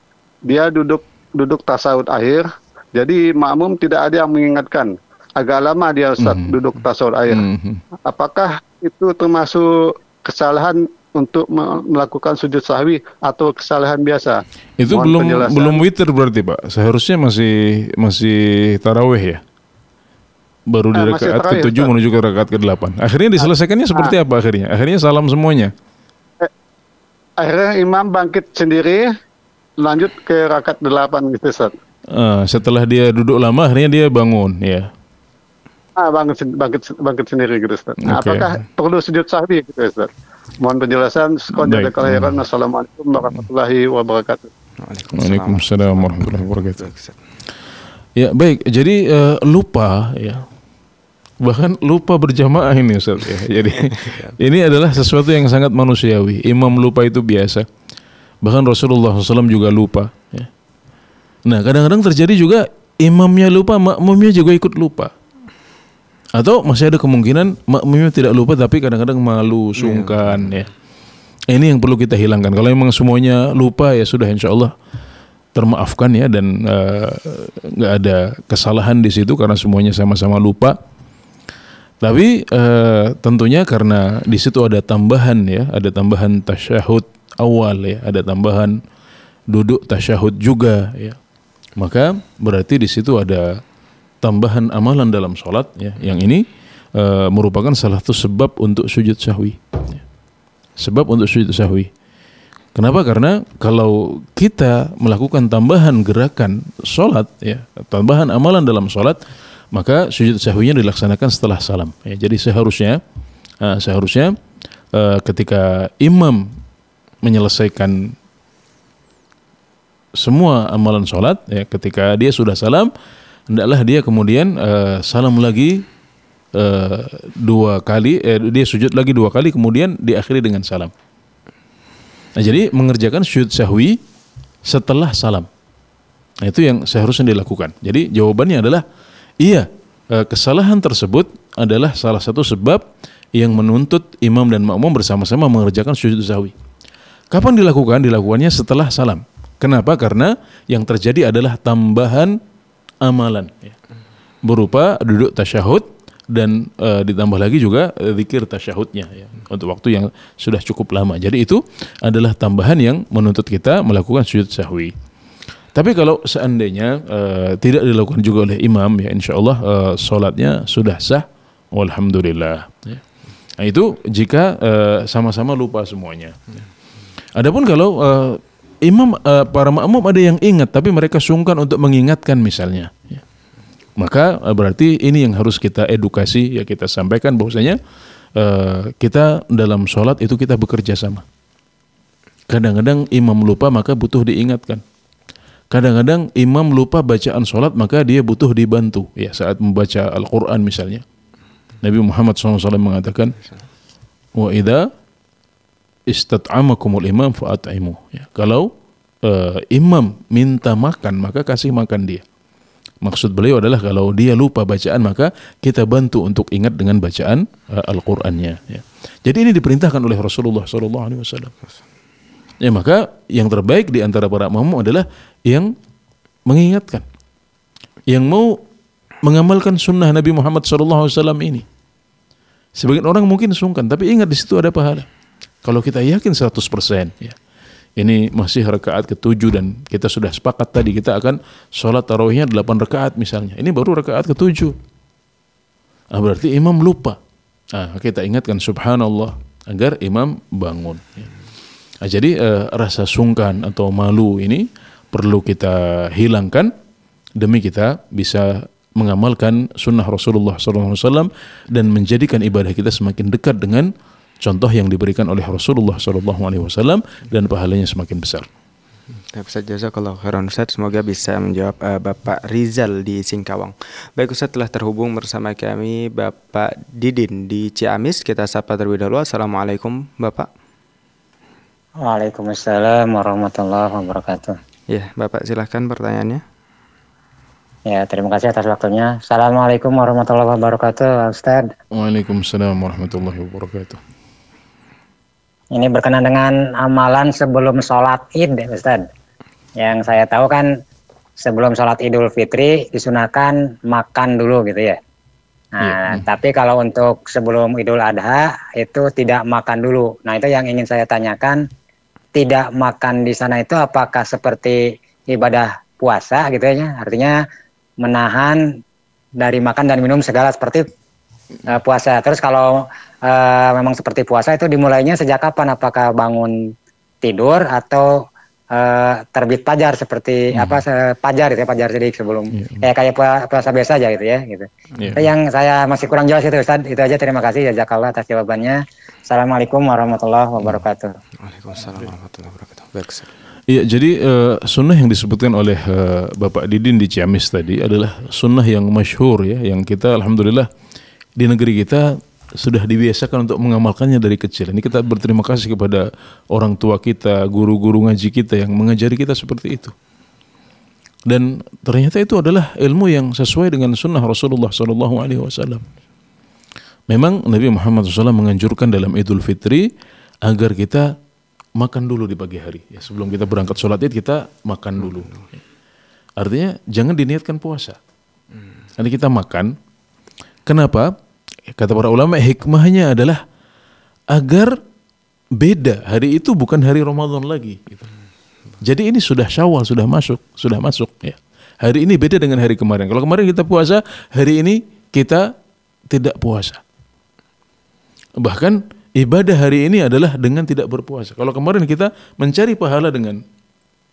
G: Dia duduk duduk tasawuf akhir, jadi makmum tidak ada yang mengingatkan. Agak lama dia Ustaz mm -hmm. duduk tasawuf akhir. Mm -hmm. Apakah itu termasuk kesalahan untuk melakukan sujud sahwi atau kesalahan biasa. Itu Mohon belum belum
D: witir berarti Pak. Seharusnya masih masih taraweh ya. Baru nah, di rakaat ke-7 menuju ke rakaat ke-8. Akhirnya diselesaikannya nah, seperti nah. apa akhirnya? Akhirnya salam semuanya. Eh,
G: akhirnya imam bangkit sendiri lanjut ke rakaat 8 gitu Ustaz.
D: Uh, setelah dia duduk lama akhirnya dia bangun ya.
G: Ah, bangkit, bangkit, bangkit sendiri gitu Ustaz. Nah, apakah perlu sujud sahwi gitu Ustaz? Mohon penjelasan. Sekolah khairan. Assalamualaikum warahmatullahi wabarakatuh.
C: Waalaikumsalam warahmatullahi wabarakatuh.
D: Ya, baik. Jadi uh, lupa ya. Bahkan lupa berjamaah ini Ustaz ya. Jadi ya. ini adalah sesuatu yang sangat manusiawi. Imam lupa itu biasa. Bahkan Rasulullah SAW juga lupa ya. Nah, kadang-kadang terjadi juga imamnya lupa, makmumnya juga ikut lupa. Atau masih ada kemungkinan memang tidak lupa tapi kadang-kadang malu, sungkan yeah. ya. Ini yang perlu kita hilangkan. Kalau memang semuanya lupa ya sudah insya Allah termaafkan ya dan eh, nggak uh, ada kesalahan di situ karena semuanya sama-sama lupa. Tapi uh, tentunya karena di situ ada tambahan ya, ada tambahan tasyahud awal ya, ada tambahan duduk tasyahud juga ya. Maka berarti di situ ada tambahan amalan dalam sholat ya yang ini uh, merupakan salah satu sebab untuk sujud sahwi ya. sebab untuk sujud sahwi kenapa karena kalau kita melakukan tambahan gerakan sholat ya tambahan amalan dalam sholat maka sujud sahwinya dilaksanakan setelah salam ya, jadi seharusnya uh, seharusnya uh, ketika imam menyelesaikan semua amalan sholat ya ketika dia sudah salam hendaklah dia kemudian uh, salam lagi uh, dua kali, eh, dia sujud lagi dua kali, kemudian diakhiri dengan salam. Nah, jadi mengerjakan sujud sahwi setelah salam. Nah, itu yang seharusnya dilakukan. Jadi jawabannya adalah iya, eh, kesalahan tersebut adalah salah satu sebab yang menuntut imam dan makmum bersama-sama mengerjakan sujud sahwi. Kapan dilakukan? Dilakukannya setelah salam. Kenapa? Karena yang terjadi adalah tambahan amalan ya. berupa duduk tasyahud dan e, ditambah lagi juga zikir tasyahudnya ya, untuk waktu yang sudah cukup lama. Jadi itu adalah tambahan yang menuntut kita melakukan sujud sahwi. Tapi kalau seandainya e, tidak dilakukan juga oleh imam ya insya Allah e, eh, sholatnya sudah sah, alhamdulillah ya. Nah itu jika sama-sama e, lupa semuanya. Adapun kalau e, imam uh, para makmum ada yang ingat tapi mereka sungkan untuk mengingatkan misalnya. Ya. Maka uh, berarti ini yang harus kita edukasi ya kita sampaikan bahwasanya uh, kita dalam sholat itu kita bekerja sama. Kadang-kadang imam lupa maka butuh diingatkan. Kadang-kadang imam lupa bacaan sholat maka dia butuh dibantu ya saat membaca Al-Quran misalnya. Nabi Muhammad SAW mengatakan, wa idha istat'amakumul imam fa'at'imu. Ya, kalau uh, imam minta makan, maka kasih makan dia. Maksud beliau adalah kalau dia lupa bacaan, maka kita bantu untuk ingat dengan bacaan uh, Al-Qur'annya. Ya. Jadi ini diperintahkan oleh Rasulullah Sallallahu Alaihi Wasallam. Ya maka yang terbaik di antara para makmum adalah yang mengingatkan, yang mau mengamalkan sunnah Nabi Muhammad saw ini. Sebagian orang mungkin sungkan, tapi ingat di situ ada pahala. Kalau kita yakin 100%, ya. Ini masih rakaat ketujuh dan kita sudah sepakat tadi kita akan sholat tarawihnya 8 rakaat misalnya. Ini baru rakaat ketujuh. Nah, berarti imam lupa. Nah, kita ingatkan subhanallah agar imam bangun. Nah, jadi eh, rasa sungkan atau malu ini perlu kita hilangkan demi kita bisa mengamalkan sunnah Rasulullah SAW dan menjadikan ibadah kita semakin dekat dengan contoh yang diberikan oleh Rasulullah Shallallahu Alaihi Wasallam dan pahalanya semakin besar.
B: Ya, Ustaz Jazakallah khairan Ustaz Semoga bisa menjawab uh, Bapak Rizal di Singkawang Baik Ustaz telah terhubung bersama kami Bapak Didin di Ciamis Kita sapa terlebih dahulu Assalamualaikum Bapak
A: Waalaikumsalam warahmatullahi wabarakatuh Ya Bapak silahkan pertanyaannya Ya terima kasih atas waktunya Assalamualaikum warahmatullahi wabarakatuh Ustaz
C: Waalaikumsalam warahmatullahi wabarakatuh
A: ini berkenan dengan amalan sebelum sholat id, ya Ustaz. Yang saya tahu kan sebelum sholat idul fitri disunahkan makan dulu gitu ya. Nah, ya. tapi kalau untuk sebelum idul adha itu tidak makan dulu. Nah, itu yang ingin saya tanyakan. Tidak makan di sana itu apakah seperti ibadah puasa gitu ya? Artinya menahan dari makan dan minum segala seperti uh, puasa. Terus kalau uh, memang seperti puasa itu dimulainya sejak kapan? Apakah bangun tidur atau uh, terbit pajar seperti hmm. apa pajar itu ya pajar sidik sebelum yeah. eh, iya. kayak puasa biasa aja gitu ya gitu. Yeah. Itu yang saya masih kurang jelas itu Ustaz. Itu aja terima kasih jazakallah atas jawabannya. Assalamualaikum warahmatullahi hmm. wabarakatuh.
B: Waalaikumsalam warahmatullahi
D: wabarakatuh. Baik. Iya, jadi uh, sunnah yang disebutkan oleh uh, Bapak Didin di Ciamis tadi adalah sunnah yang masyhur ya, yang kita alhamdulillah di negeri kita sudah dibiasakan untuk mengamalkannya dari kecil. Ini kita berterima kasih kepada orang tua kita, guru-guru ngaji kita yang mengajari kita seperti itu. Dan ternyata itu adalah ilmu yang sesuai dengan sunnah Rasulullah Sallallahu Alaihi Wasallam. Memang Nabi Muhammad SAW menganjurkan dalam Idul Fitri agar kita makan dulu di pagi hari. Ya, sebelum kita berangkat sholat id kita makan dulu. Artinya jangan diniatkan puasa. Nanti kita makan. Kenapa? kata para ulama hikmahnya adalah agar beda hari itu bukan hari Ramadan lagi gitu. Jadi ini sudah Syawal sudah masuk, sudah masuk ya. Hari ini beda dengan hari kemarin. Kalau kemarin kita puasa, hari ini kita tidak puasa. Bahkan ibadah hari ini adalah dengan tidak berpuasa. Kalau kemarin kita mencari pahala dengan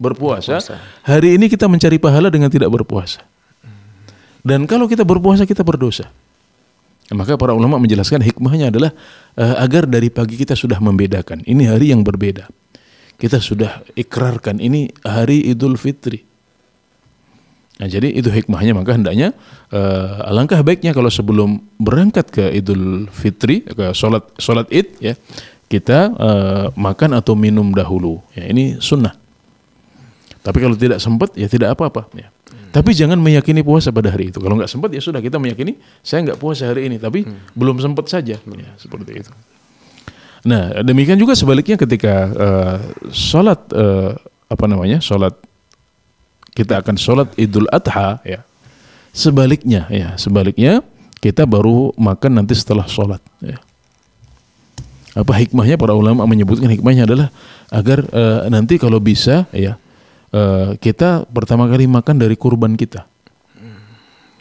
D: berpuasa, berpuasa. hari ini kita mencari pahala dengan tidak berpuasa. Dan kalau kita berpuasa kita berdosa. Maka para ulama menjelaskan hikmahnya adalah uh, agar dari pagi kita sudah membedakan. Ini hari yang berbeda. Kita sudah ikrarkan ini hari Idul Fitri. Nah, jadi itu hikmahnya maka hendaknya uh, alangkah baiknya kalau sebelum berangkat ke Idul Fitri ke sholat sholat Id ya kita uh, makan atau minum dahulu. Ya, ini sunnah. Tapi kalau tidak sempat ya tidak apa-apa ya. Hmm. Tapi jangan meyakini puasa pada hari itu. Kalau nggak sempat ya sudah kita meyakini saya nggak puasa hari ini, tapi hmm. belum sempat saja hmm. ya, seperti itu. Nah demikian juga sebaliknya ketika uh, sholat uh, apa namanya sholat kita akan sholat Idul Adha ya. Sebaliknya ya sebaliknya kita baru makan nanti setelah sholat. Ya. Apa hikmahnya para ulama menyebutkan hikmahnya adalah agar uh, nanti kalau bisa ya Eh, kita pertama kali makan dari kurban kita.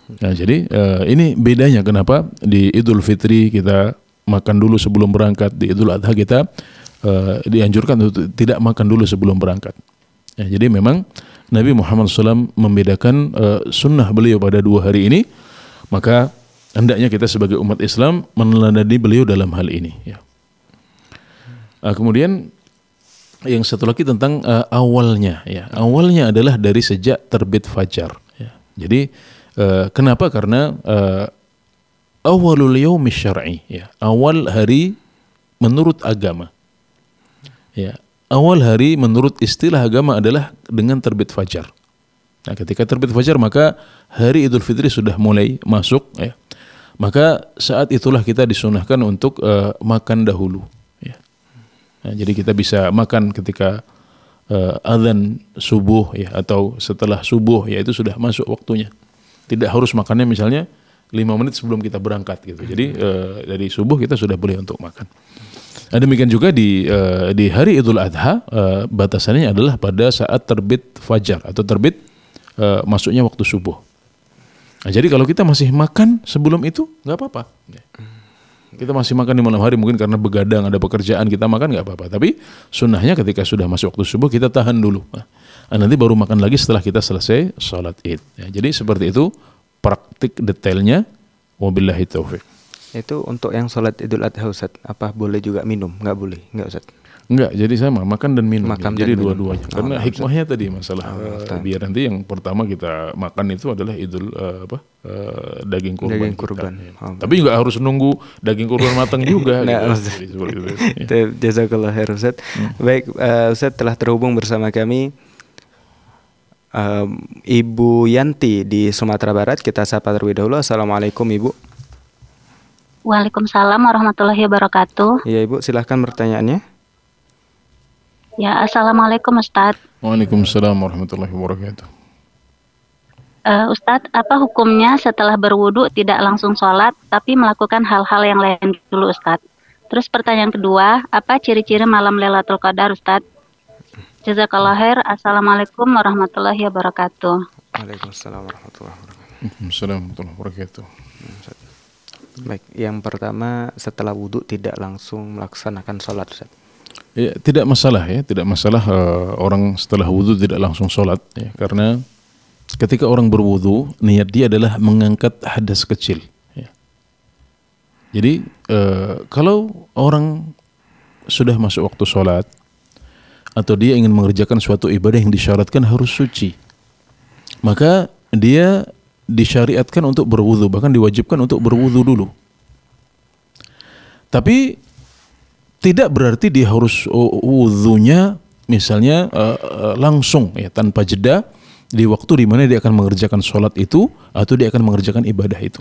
D: Nah, jadi uh, ini bedanya kenapa di Idul Fitri kita makan dulu sebelum berangkat, di Idul Adha kita uh, dianjurkan untuk tidak makan dulu sebelum berangkat. Ya, jadi memang Nabi Muhammad SAW membedakan uh, sunnah beliau pada dua hari ini, maka hendaknya kita sebagai umat Islam meneladani beliau dalam hal ini. Ya. Uh, kemudian yang satu lagi tentang uh, awalnya ya awalnya adalah dari sejak terbit fajar ya. jadi uh, kenapa karena uh, awalul yaumi syar'i ya awal hari menurut agama ya awal hari menurut istilah agama adalah dengan terbit fajar nah ketika terbit fajar maka hari idul fitri sudah mulai masuk ya maka saat itulah kita disunahkan untuk uh, makan dahulu Nah, jadi kita bisa makan ketika uh, eh, adzan subuh ya atau setelah subuh ya itu sudah masuk waktunya. Tidak harus makannya misalnya lima menit sebelum kita berangkat gitu. Jadi uh, dari subuh kita sudah boleh untuk makan. Nah, demikian juga di uh, di hari Idul Adha uh, batasannya adalah pada saat terbit fajar atau terbit uh, masuknya waktu subuh. Nah, jadi kalau kita masih makan sebelum itu nggak apa-apa. Kita masih makan di malam hari mungkin karena begadang ada pekerjaan kita makan nggak apa-apa. Tapi sunnahnya ketika sudah masuk waktu subuh kita tahan dulu. Nah, nanti baru makan lagi setelah kita selesai sholat id. Ya, jadi seperti itu praktik detailnya. Wabillahi taufik.
B: Itu untuk yang sholat idul adha ustadz apa boleh juga minum? Nggak boleh, nggak ustadz. Enggak, jadi sama makan dan minum. Makan jadi dua-duanya. Oh, Karena hikmahnya
D: tadi masalah oh, uh, biar nanti yang pertama kita makan itu adalah idul uh, apa uh, daging kurban. Daging kurban. Kita, kurban. Iya. Oh, Tapi juga harus nunggu daging kurban matang juga. gitu. Jazakallah khair Ustaz. Hmm. Baik, uh, Ustaz telah
B: terhubung bersama kami. Um, Ibu Yanti di Sumatera Barat kita sapa terlebih dahulu. Assalamualaikum Ibu.
E: Waalaikumsalam warahmatullahi wabarakatuh.
C: Iya Ibu, silahkan pertanyaannya.
E: Ya, Assalamualaikum Ustaz.
C: Waalaikumsalam warahmatullahi wabarakatuh.
E: Uh, eh, Ustaz, apa hukumnya setelah berwudu tidak langsung sholat, tapi melakukan hal-hal yang lain dulu Ustaz? Terus pertanyaan kedua, apa ciri-ciri malam Lailatul Qadar Ustaz? Jazakallah khair. Assalamualaikum warahmatullahi wabarakatuh.
B: Waalaikumsalam warahmatullahi wabarakatuh. Waalaikumsalam warahmatullahi wabarakatuh. Hmm, Baik, yang pertama setelah wudhu tidak langsung melaksanakan sholat Ustaz.
D: Ya, tidak masalah ya, tidak masalah uh, orang setelah wudhu tidak langsung sholat ya, karena ketika orang berwudhu niat dia adalah mengangkat hadas kecil. Ya. Jadi uh, kalau orang sudah masuk waktu sholat atau dia ingin mengerjakan suatu ibadah yang disyaratkan harus suci, maka dia disyariatkan untuk berwudhu bahkan diwajibkan untuk berwudhu dulu. Tapi tidak berarti dia harus wudhunya misalnya uh, langsung ya tanpa jeda di waktu di mana dia akan mengerjakan sholat itu atau dia akan mengerjakan ibadah itu.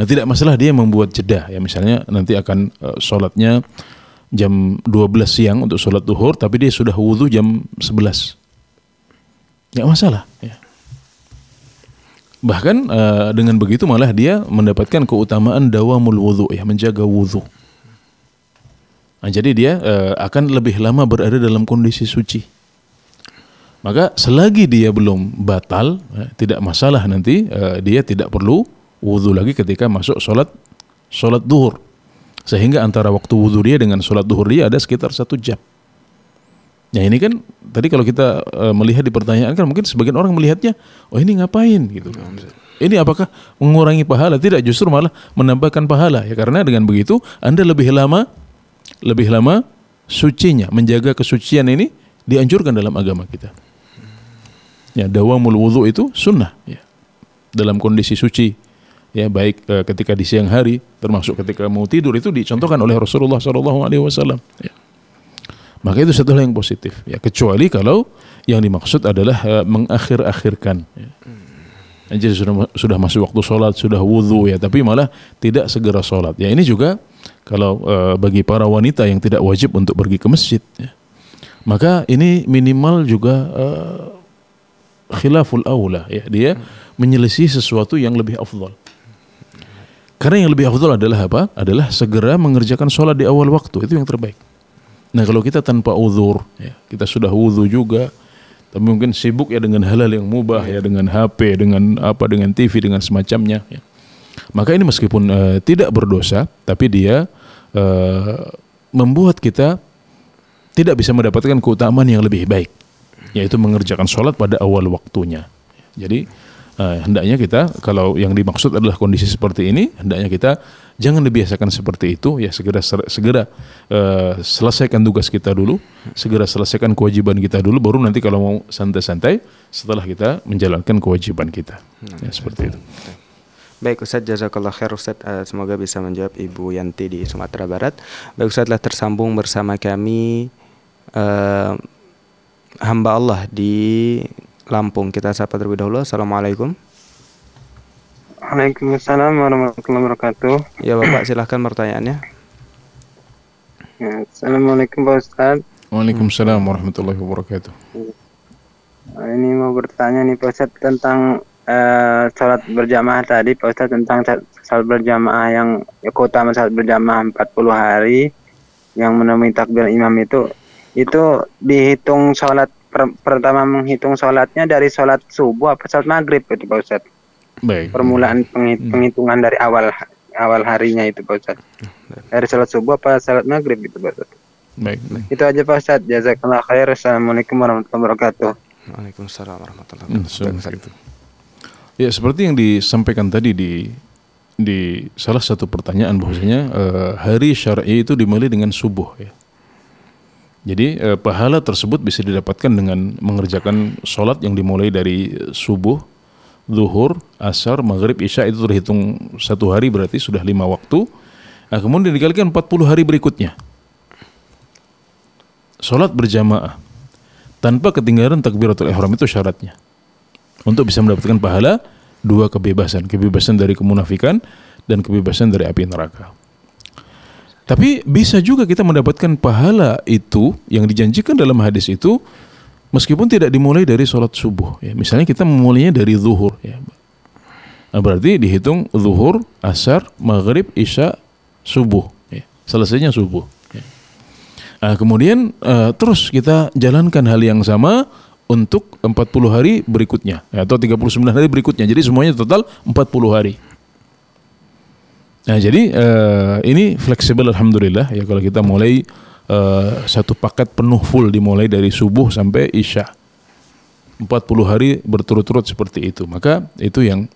D: Nah, tidak masalah dia membuat jeda ya misalnya nanti akan uh, sholatnya jam 12 siang untuk sholat duhur tapi dia sudah wudhu jam 11 nggak masalah ya. bahkan uh, dengan begitu malah dia mendapatkan keutamaan dawamul wudhu ya menjaga wudhu Nah, jadi dia e, akan lebih lama berada dalam kondisi suci. Maka selagi dia belum batal, eh, tidak masalah nanti eh, dia tidak perlu wudhu lagi ketika masuk sholat sholat duhur. Sehingga antara waktu wudhu dia dengan sholat duhur dia ada sekitar satu jam. Nah ini kan tadi kalau kita eh, melihat di pertanyaan kan mungkin sebagian orang melihatnya, oh ini ngapain gitu. Ini apakah mengurangi pahala? Tidak, justru malah menambahkan pahala ya karena dengan begitu Anda lebih lama lebih lama sucinya. Menjaga kesucian ini dianjurkan dalam agama kita. Ya, dawamul wudhu itu sunnah. Ya. Dalam kondisi suci, ya baik e, ketika di siang hari, termasuk ketika mau tidur itu dicontohkan oleh Rasulullah Shallallahu Alaihi Wasallam. Ya. Maka itu satu hal yang positif. Ya, kecuali kalau yang dimaksud adalah e, mengakhir-akhirkan. Ya. Jadi sudah, sudah masuk waktu sholat, sudah wudhu ya, tapi malah tidak segera sholat. Ya ini juga kalau uh, bagi para wanita yang tidak wajib untuk pergi ke masjid, ya, maka ini minimal juga uh, khilaful aula ya dia menyelesaikan sesuatu yang lebih afdol. Karena yang lebih afdol adalah apa? Adalah segera mengerjakan sholat di awal waktu itu yang terbaik. Nah kalau kita tanpa uzur, ya, kita sudah wudhu juga, tapi mungkin sibuk ya dengan halal yang mubah ya dengan HP, dengan apa, dengan TV, dengan semacamnya. Ya. Maka ini meskipun uh, tidak berdosa, tapi dia uh, membuat kita tidak bisa mendapatkan keutamaan yang lebih baik, yaitu mengerjakan sholat pada awal waktunya. Jadi uh, hendaknya kita kalau yang dimaksud adalah kondisi seperti ini, hendaknya kita jangan dibiasakan seperti itu ya segera segera uh, selesaikan tugas kita dulu segera selesaikan kewajiban kita dulu baru nanti kalau mau santai-santai setelah kita menjalankan kewajiban kita ya seperti itu.
B: Baik Ustadz Jazakallah khair Ustadz uh, Semoga bisa menjawab Ibu Yanti di Sumatera Barat Baik Ustadz telah tersambung bersama kami uh, Hamba Allah di Lampung Kita sapa terlebih dahulu Assalamualaikum Waalaikumsalam warahmatullahi wabarakatuh Ya Bapak silahkan pertanyaannya ya, Assalamualaikum Pak Ustadz
C: Waalaikumsalam warahmatullahi wabarakatuh
B: Ini mau bertanya nih Pak Ustadz tentang uh, salat berjamaah tadi Pak Ustaz tentang salat berjamaah yang keutamaan salat berjamaah 40 hari yang menemui takbir imam itu itu dihitung salat per, pertama menghitung salatnya dari salat subuh apa salat maghrib itu Pak Ustaz. Baik. permulaan hmm. penghit, hmm. penghitungan dari awal awal harinya itu Pak Ustaz. dari salat subuh apa salat maghrib itu Pak Ustaz. Baik, baik. Itu aja Pak Ustaz. Jazakallah khair. Assalamualaikum warahmatullahi wabarakatuh.
C: Waalaikumsalam warahmatullahi wabarakatuh. Hmm,
D: Ya seperti yang disampaikan tadi di di salah satu pertanyaan bahwasanya uh, hari syar'i itu dimulai dengan subuh ya. Jadi uh, pahala tersebut bisa didapatkan dengan mengerjakan sholat yang dimulai dari subuh, zuhur, asar, maghrib, isya itu terhitung satu hari berarti sudah lima waktu. Nah, kemudian dikalikan 40 hari berikutnya. Sholat berjamaah tanpa ketinggalan takbiratul ihram itu syaratnya untuk bisa mendapatkan pahala dua kebebasan, kebebasan dari kemunafikan dan kebebasan dari api neraka. Tapi bisa juga kita mendapatkan pahala itu yang dijanjikan dalam hadis itu meskipun tidak dimulai dari sholat subuh. Ya, misalnya kita memulainya dari zuhur. Ya. Nah, berarti dihitung zuhur, asar, maghrib, isya, subuh. Ya. Selesainya subuh. Ya. Nah, kemudian uh, terus kita jalankan hal yang sama untuk 40 hari berikutnya atau 39 hari berikutnya. Jadi semuanya total 40 hari. Nah, jadi uh, ini fleksibel alhamdulillah ya kalau kita mulai uh, satu paket penuh full dimulai dari subuh sampai isya. 40 hari berturut-turut seperti itu. Maka itu yang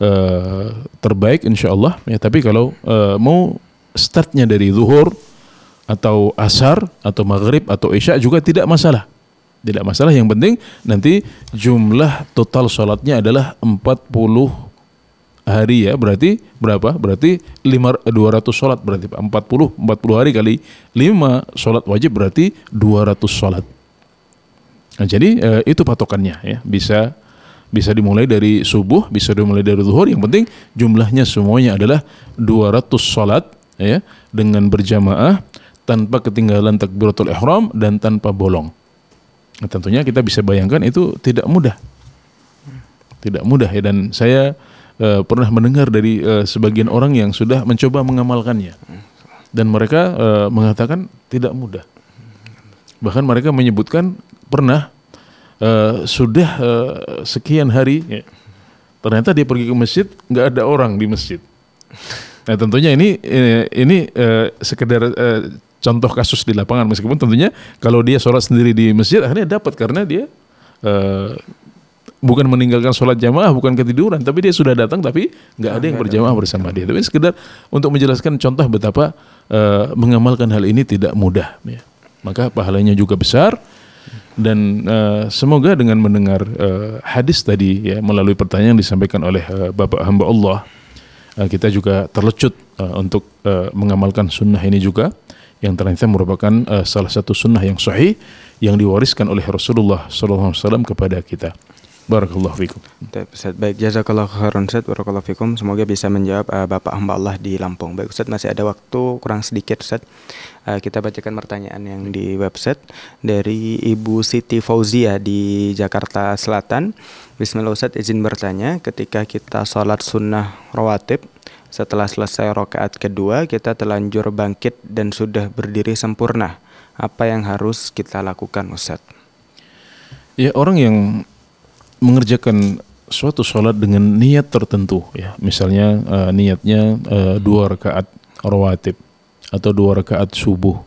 D: uh, terbaik insya Allah ya tapi kalau uh, mau startnya dari zuhur atau asar atau maghrib atau isya juga tidak masalah tidak masalah, yang penting nanti jumlah total sholatnya adalah 40 hari ya. Berarti berapa? Berarti 5, 200 sholat berarti Pak. 40, 40 hari kali 5 sholat wajib berarti 200 sholat. Nah, jadi e, itu patokannya ya. Bisa bisa dimulai dari subuh, bisa dimulai dari zuhur. Yang penting jumlahnya semuanya adalah 200 sholat ya dengan berjamaah tanpa ketinggalan takbiratul ihram dan tanpa bolong. Nah, tentunya kita bisa bayangkan itu tidak mudah. Tidak mudah ya dan saya e, pernah mendengar dari e, sebagian orang yang sudah mencoba mengamalkannya. Dan mereka e, mengatakan tidak mudah. Bahkan mereka menyebutkan pernah e, sudah e, sekian hari ya, ternyata dia pergi ke masjid nggak ada orang di masjid. Nah tentunya ini ini, ini e, sekedar e, contoh kasus di lapangan meskipun tentunya kalau dia sholat sendiri di masjid akhirnya dapat karena dia uh, bukan meninggalkan sholat jamaah bukan ketiduran tapi dia sudah datang tapi nggak ada yang berjamaah bersama dia tapi sekedar untuk menjelaskan contoh betapa uh, mengamalkan hal ini tidak mudah ya. maka pahalanya juga besar dan uh, semoga dengan mendengar uh, hadis tadi ya melalui pertanyaan yang disampaikan oleh uh, Bapak hamba Allah uh, kita juga terlecut uh, untuk uh, mengamalkan sunnah ini juga yang ternyata merupakan uh, salah satu sunnah yang sahih yang diwariskan oleh Rasulullah SAW kepada kita. Barakallahu fikum. Baik,
B: jazakallahu khairan Ustaz. Barakallahu fikum. Semoga bisa menjawab uh, Bapak hamba Allah di Lampung. Baik, Ustaz, masih ada waktu kurang sedikit, Ustaz. Uh, kita bacakan pertanyaan yang di website dari Ibu Siti Fauzia di Jakarta Selatan. Bismillah Ustaz izin bertanya, ketika kita sholat sunnah rawatib setelah selesai rokaat kedua, kita telanjur bangkit dan sudah berdiri sempurna. Apa yang harus kita lakukan,
D: Ustaz? Ya, orang yang mengerjakan suatu sholat dengan niat tertentu, ya, misalnya uh, niatnya uh, dua rakaat rawatib atau dua rakaat subuh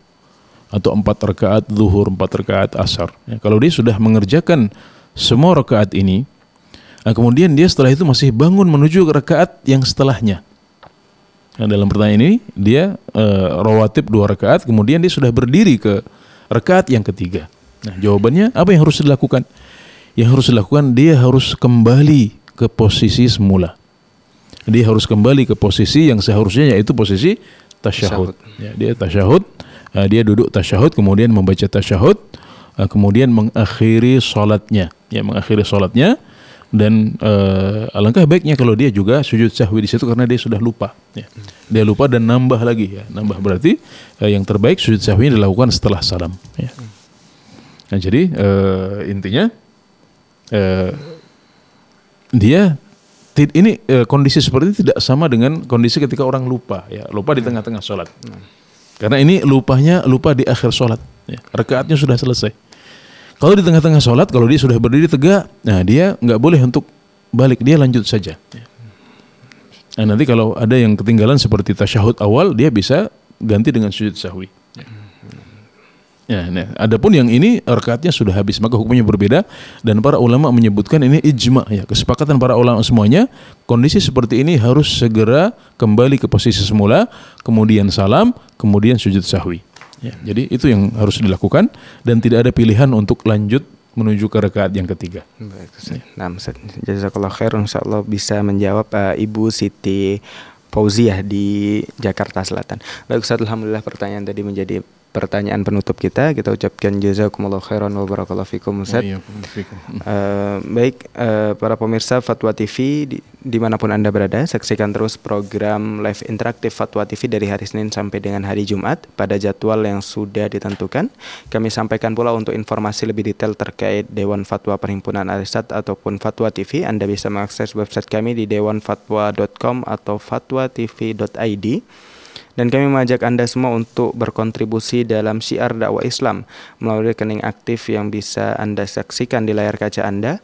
D: atau empat rakaat zuhur, empat rakaat asar. Ya, kalau dia sudah mengerjakan semua rakaat ini, nah kemudian dia setelah itu masih bangun menuju rakaat yang setelahnya, Nah, dalam pertanyaan ini dia e, rawatib dua rakaat kemudian dia sudah berdiri ke rakaat yang ketiga. Nah, jawabannya apa yang harus dilakukan? Yang harus dilakukan dia harus kembali ke posisi semula. Dia harus kembali ke posisi yang seharusnya yaitu posisi tasyahud. Ya, dia tasyahud, eh, dia duduk tasyahud kemudian membaca tasyahud, eh, kemudian mengakhiri salatnya. Ya, mengakhiri salatnya dan uh, alangkah baiknya kalau dia juga sujud sahwi di situ karena dia sudah lupa ya. dia lupa dan nambah lagi ya nambah berarti uh, yang terbaik sujud sahwi dilakukan setelah salam ya. nah jadi uh, intinya uh, dia ini uh, kondisi seperti ini tidak sama dengan kondisi ketika orang lupa ya lupa di tengah-tengah sholat karena ini lupanya lupa di akhir sholat ya. rekaatnya sudah selesai kalau di tengah-tengah sholat, kalau dia sudah berdiri tegak, nah dia nggak boleh untuk balik, dia lanjut saja. Nah nanti kalau ada yang ketinggalan seperti tasyahud awal, dia bisa ganti dengan sujud sahwi. Ya, nah, pun yang ini rekatnya sudah habis maka hukumnya berbeda dan para ulama menyebutkan ini ijma ya kesepakatan para ulama semuanya kondisi seperti ini harus segera kembali ke posisi semula kemudian salam kemudian sujud sahwi. Ya. Jadi itu yang harus dilakukan dan tidak ada pilihan untuk lanjut menuju ke rekaat yang ketiga.
C: Baik, Ustaz.
D: Ya. Nah, Ustaz, jazakallah khair insyaallah
B: bisa menjawab uh, Ibu Siti Fauziah di Jakarta Selatan. Baik Ustaz, alhamdulillah pertanyaan tadi menjadi pertanyaan penutup kita kita ucapkan jazakumullah khairan wa barakallahu fikum Ustaz.
C: Uh,
B: baik uh, para pemirsa Fatwa TV di, dimanapun Anda berada saksikan terus program live interaktif Fatwa TV dari hari Senin sampai dengan hari Jumat pada jadwal yang sudah ditentukan. Kami sampaikan pula untuk informasi lebih detail terkait Dewan Fatwa Perhimpunan Arisat ataupun Fatwa TV Anda bisa mengakses website kami di dewanfatwa.com atau fatwatv.id dan kami mengajak Anda semua untuk berkontribusi dalam syiar dakwah Islam melalui rekening aktif yang bisa Anda saksikan di layar kaca Anda.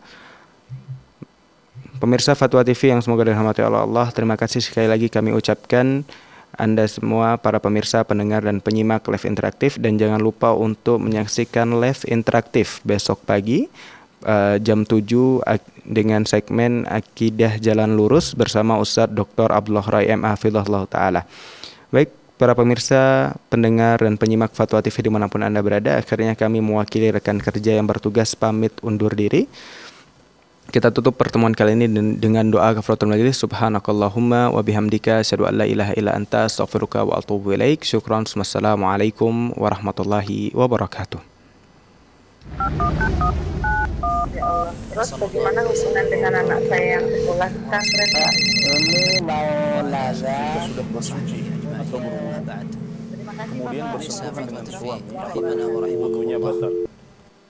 B: Pemirsa Fatwa TV yang semoga dirahmati oleh Allah, terima kasih sekali lagi kami ucapkan Anda semua para pemirsa, pendengar dan penyimak live interaktif dan jangan lupa untuk menyaksikan live interaktif besok pagi uh, jam 7 dengan segmen Akidah Jalan Lurus bersama Ustadz Dr. Abdullah Rai M. Hafidullah Ta'ala. Baik, para pemirsa, pendengar, dan penyimak Fatwa TV dimanapun Anda berada, akhirnya kami mewakili rekan kerja yang bertugas pamit undur diri. Kita tutup pertemuan kali ini dengan doa kafaratul majelis subhanakallahumma wa bihamdika asyhadu an la ilaha illa anta astaghfiruka wa atubu ilaik. Syukran. Wassalamualaikum warahmatullahi wabarakatuh.
E: Ya terus bagaimana hubungan dengan anak saya yang sekolah
A: di Tasrek ya? ini mau nazar
D: sudah bersuci atau berumah
A: kemudian bersekutu dengan suami
D: punya batal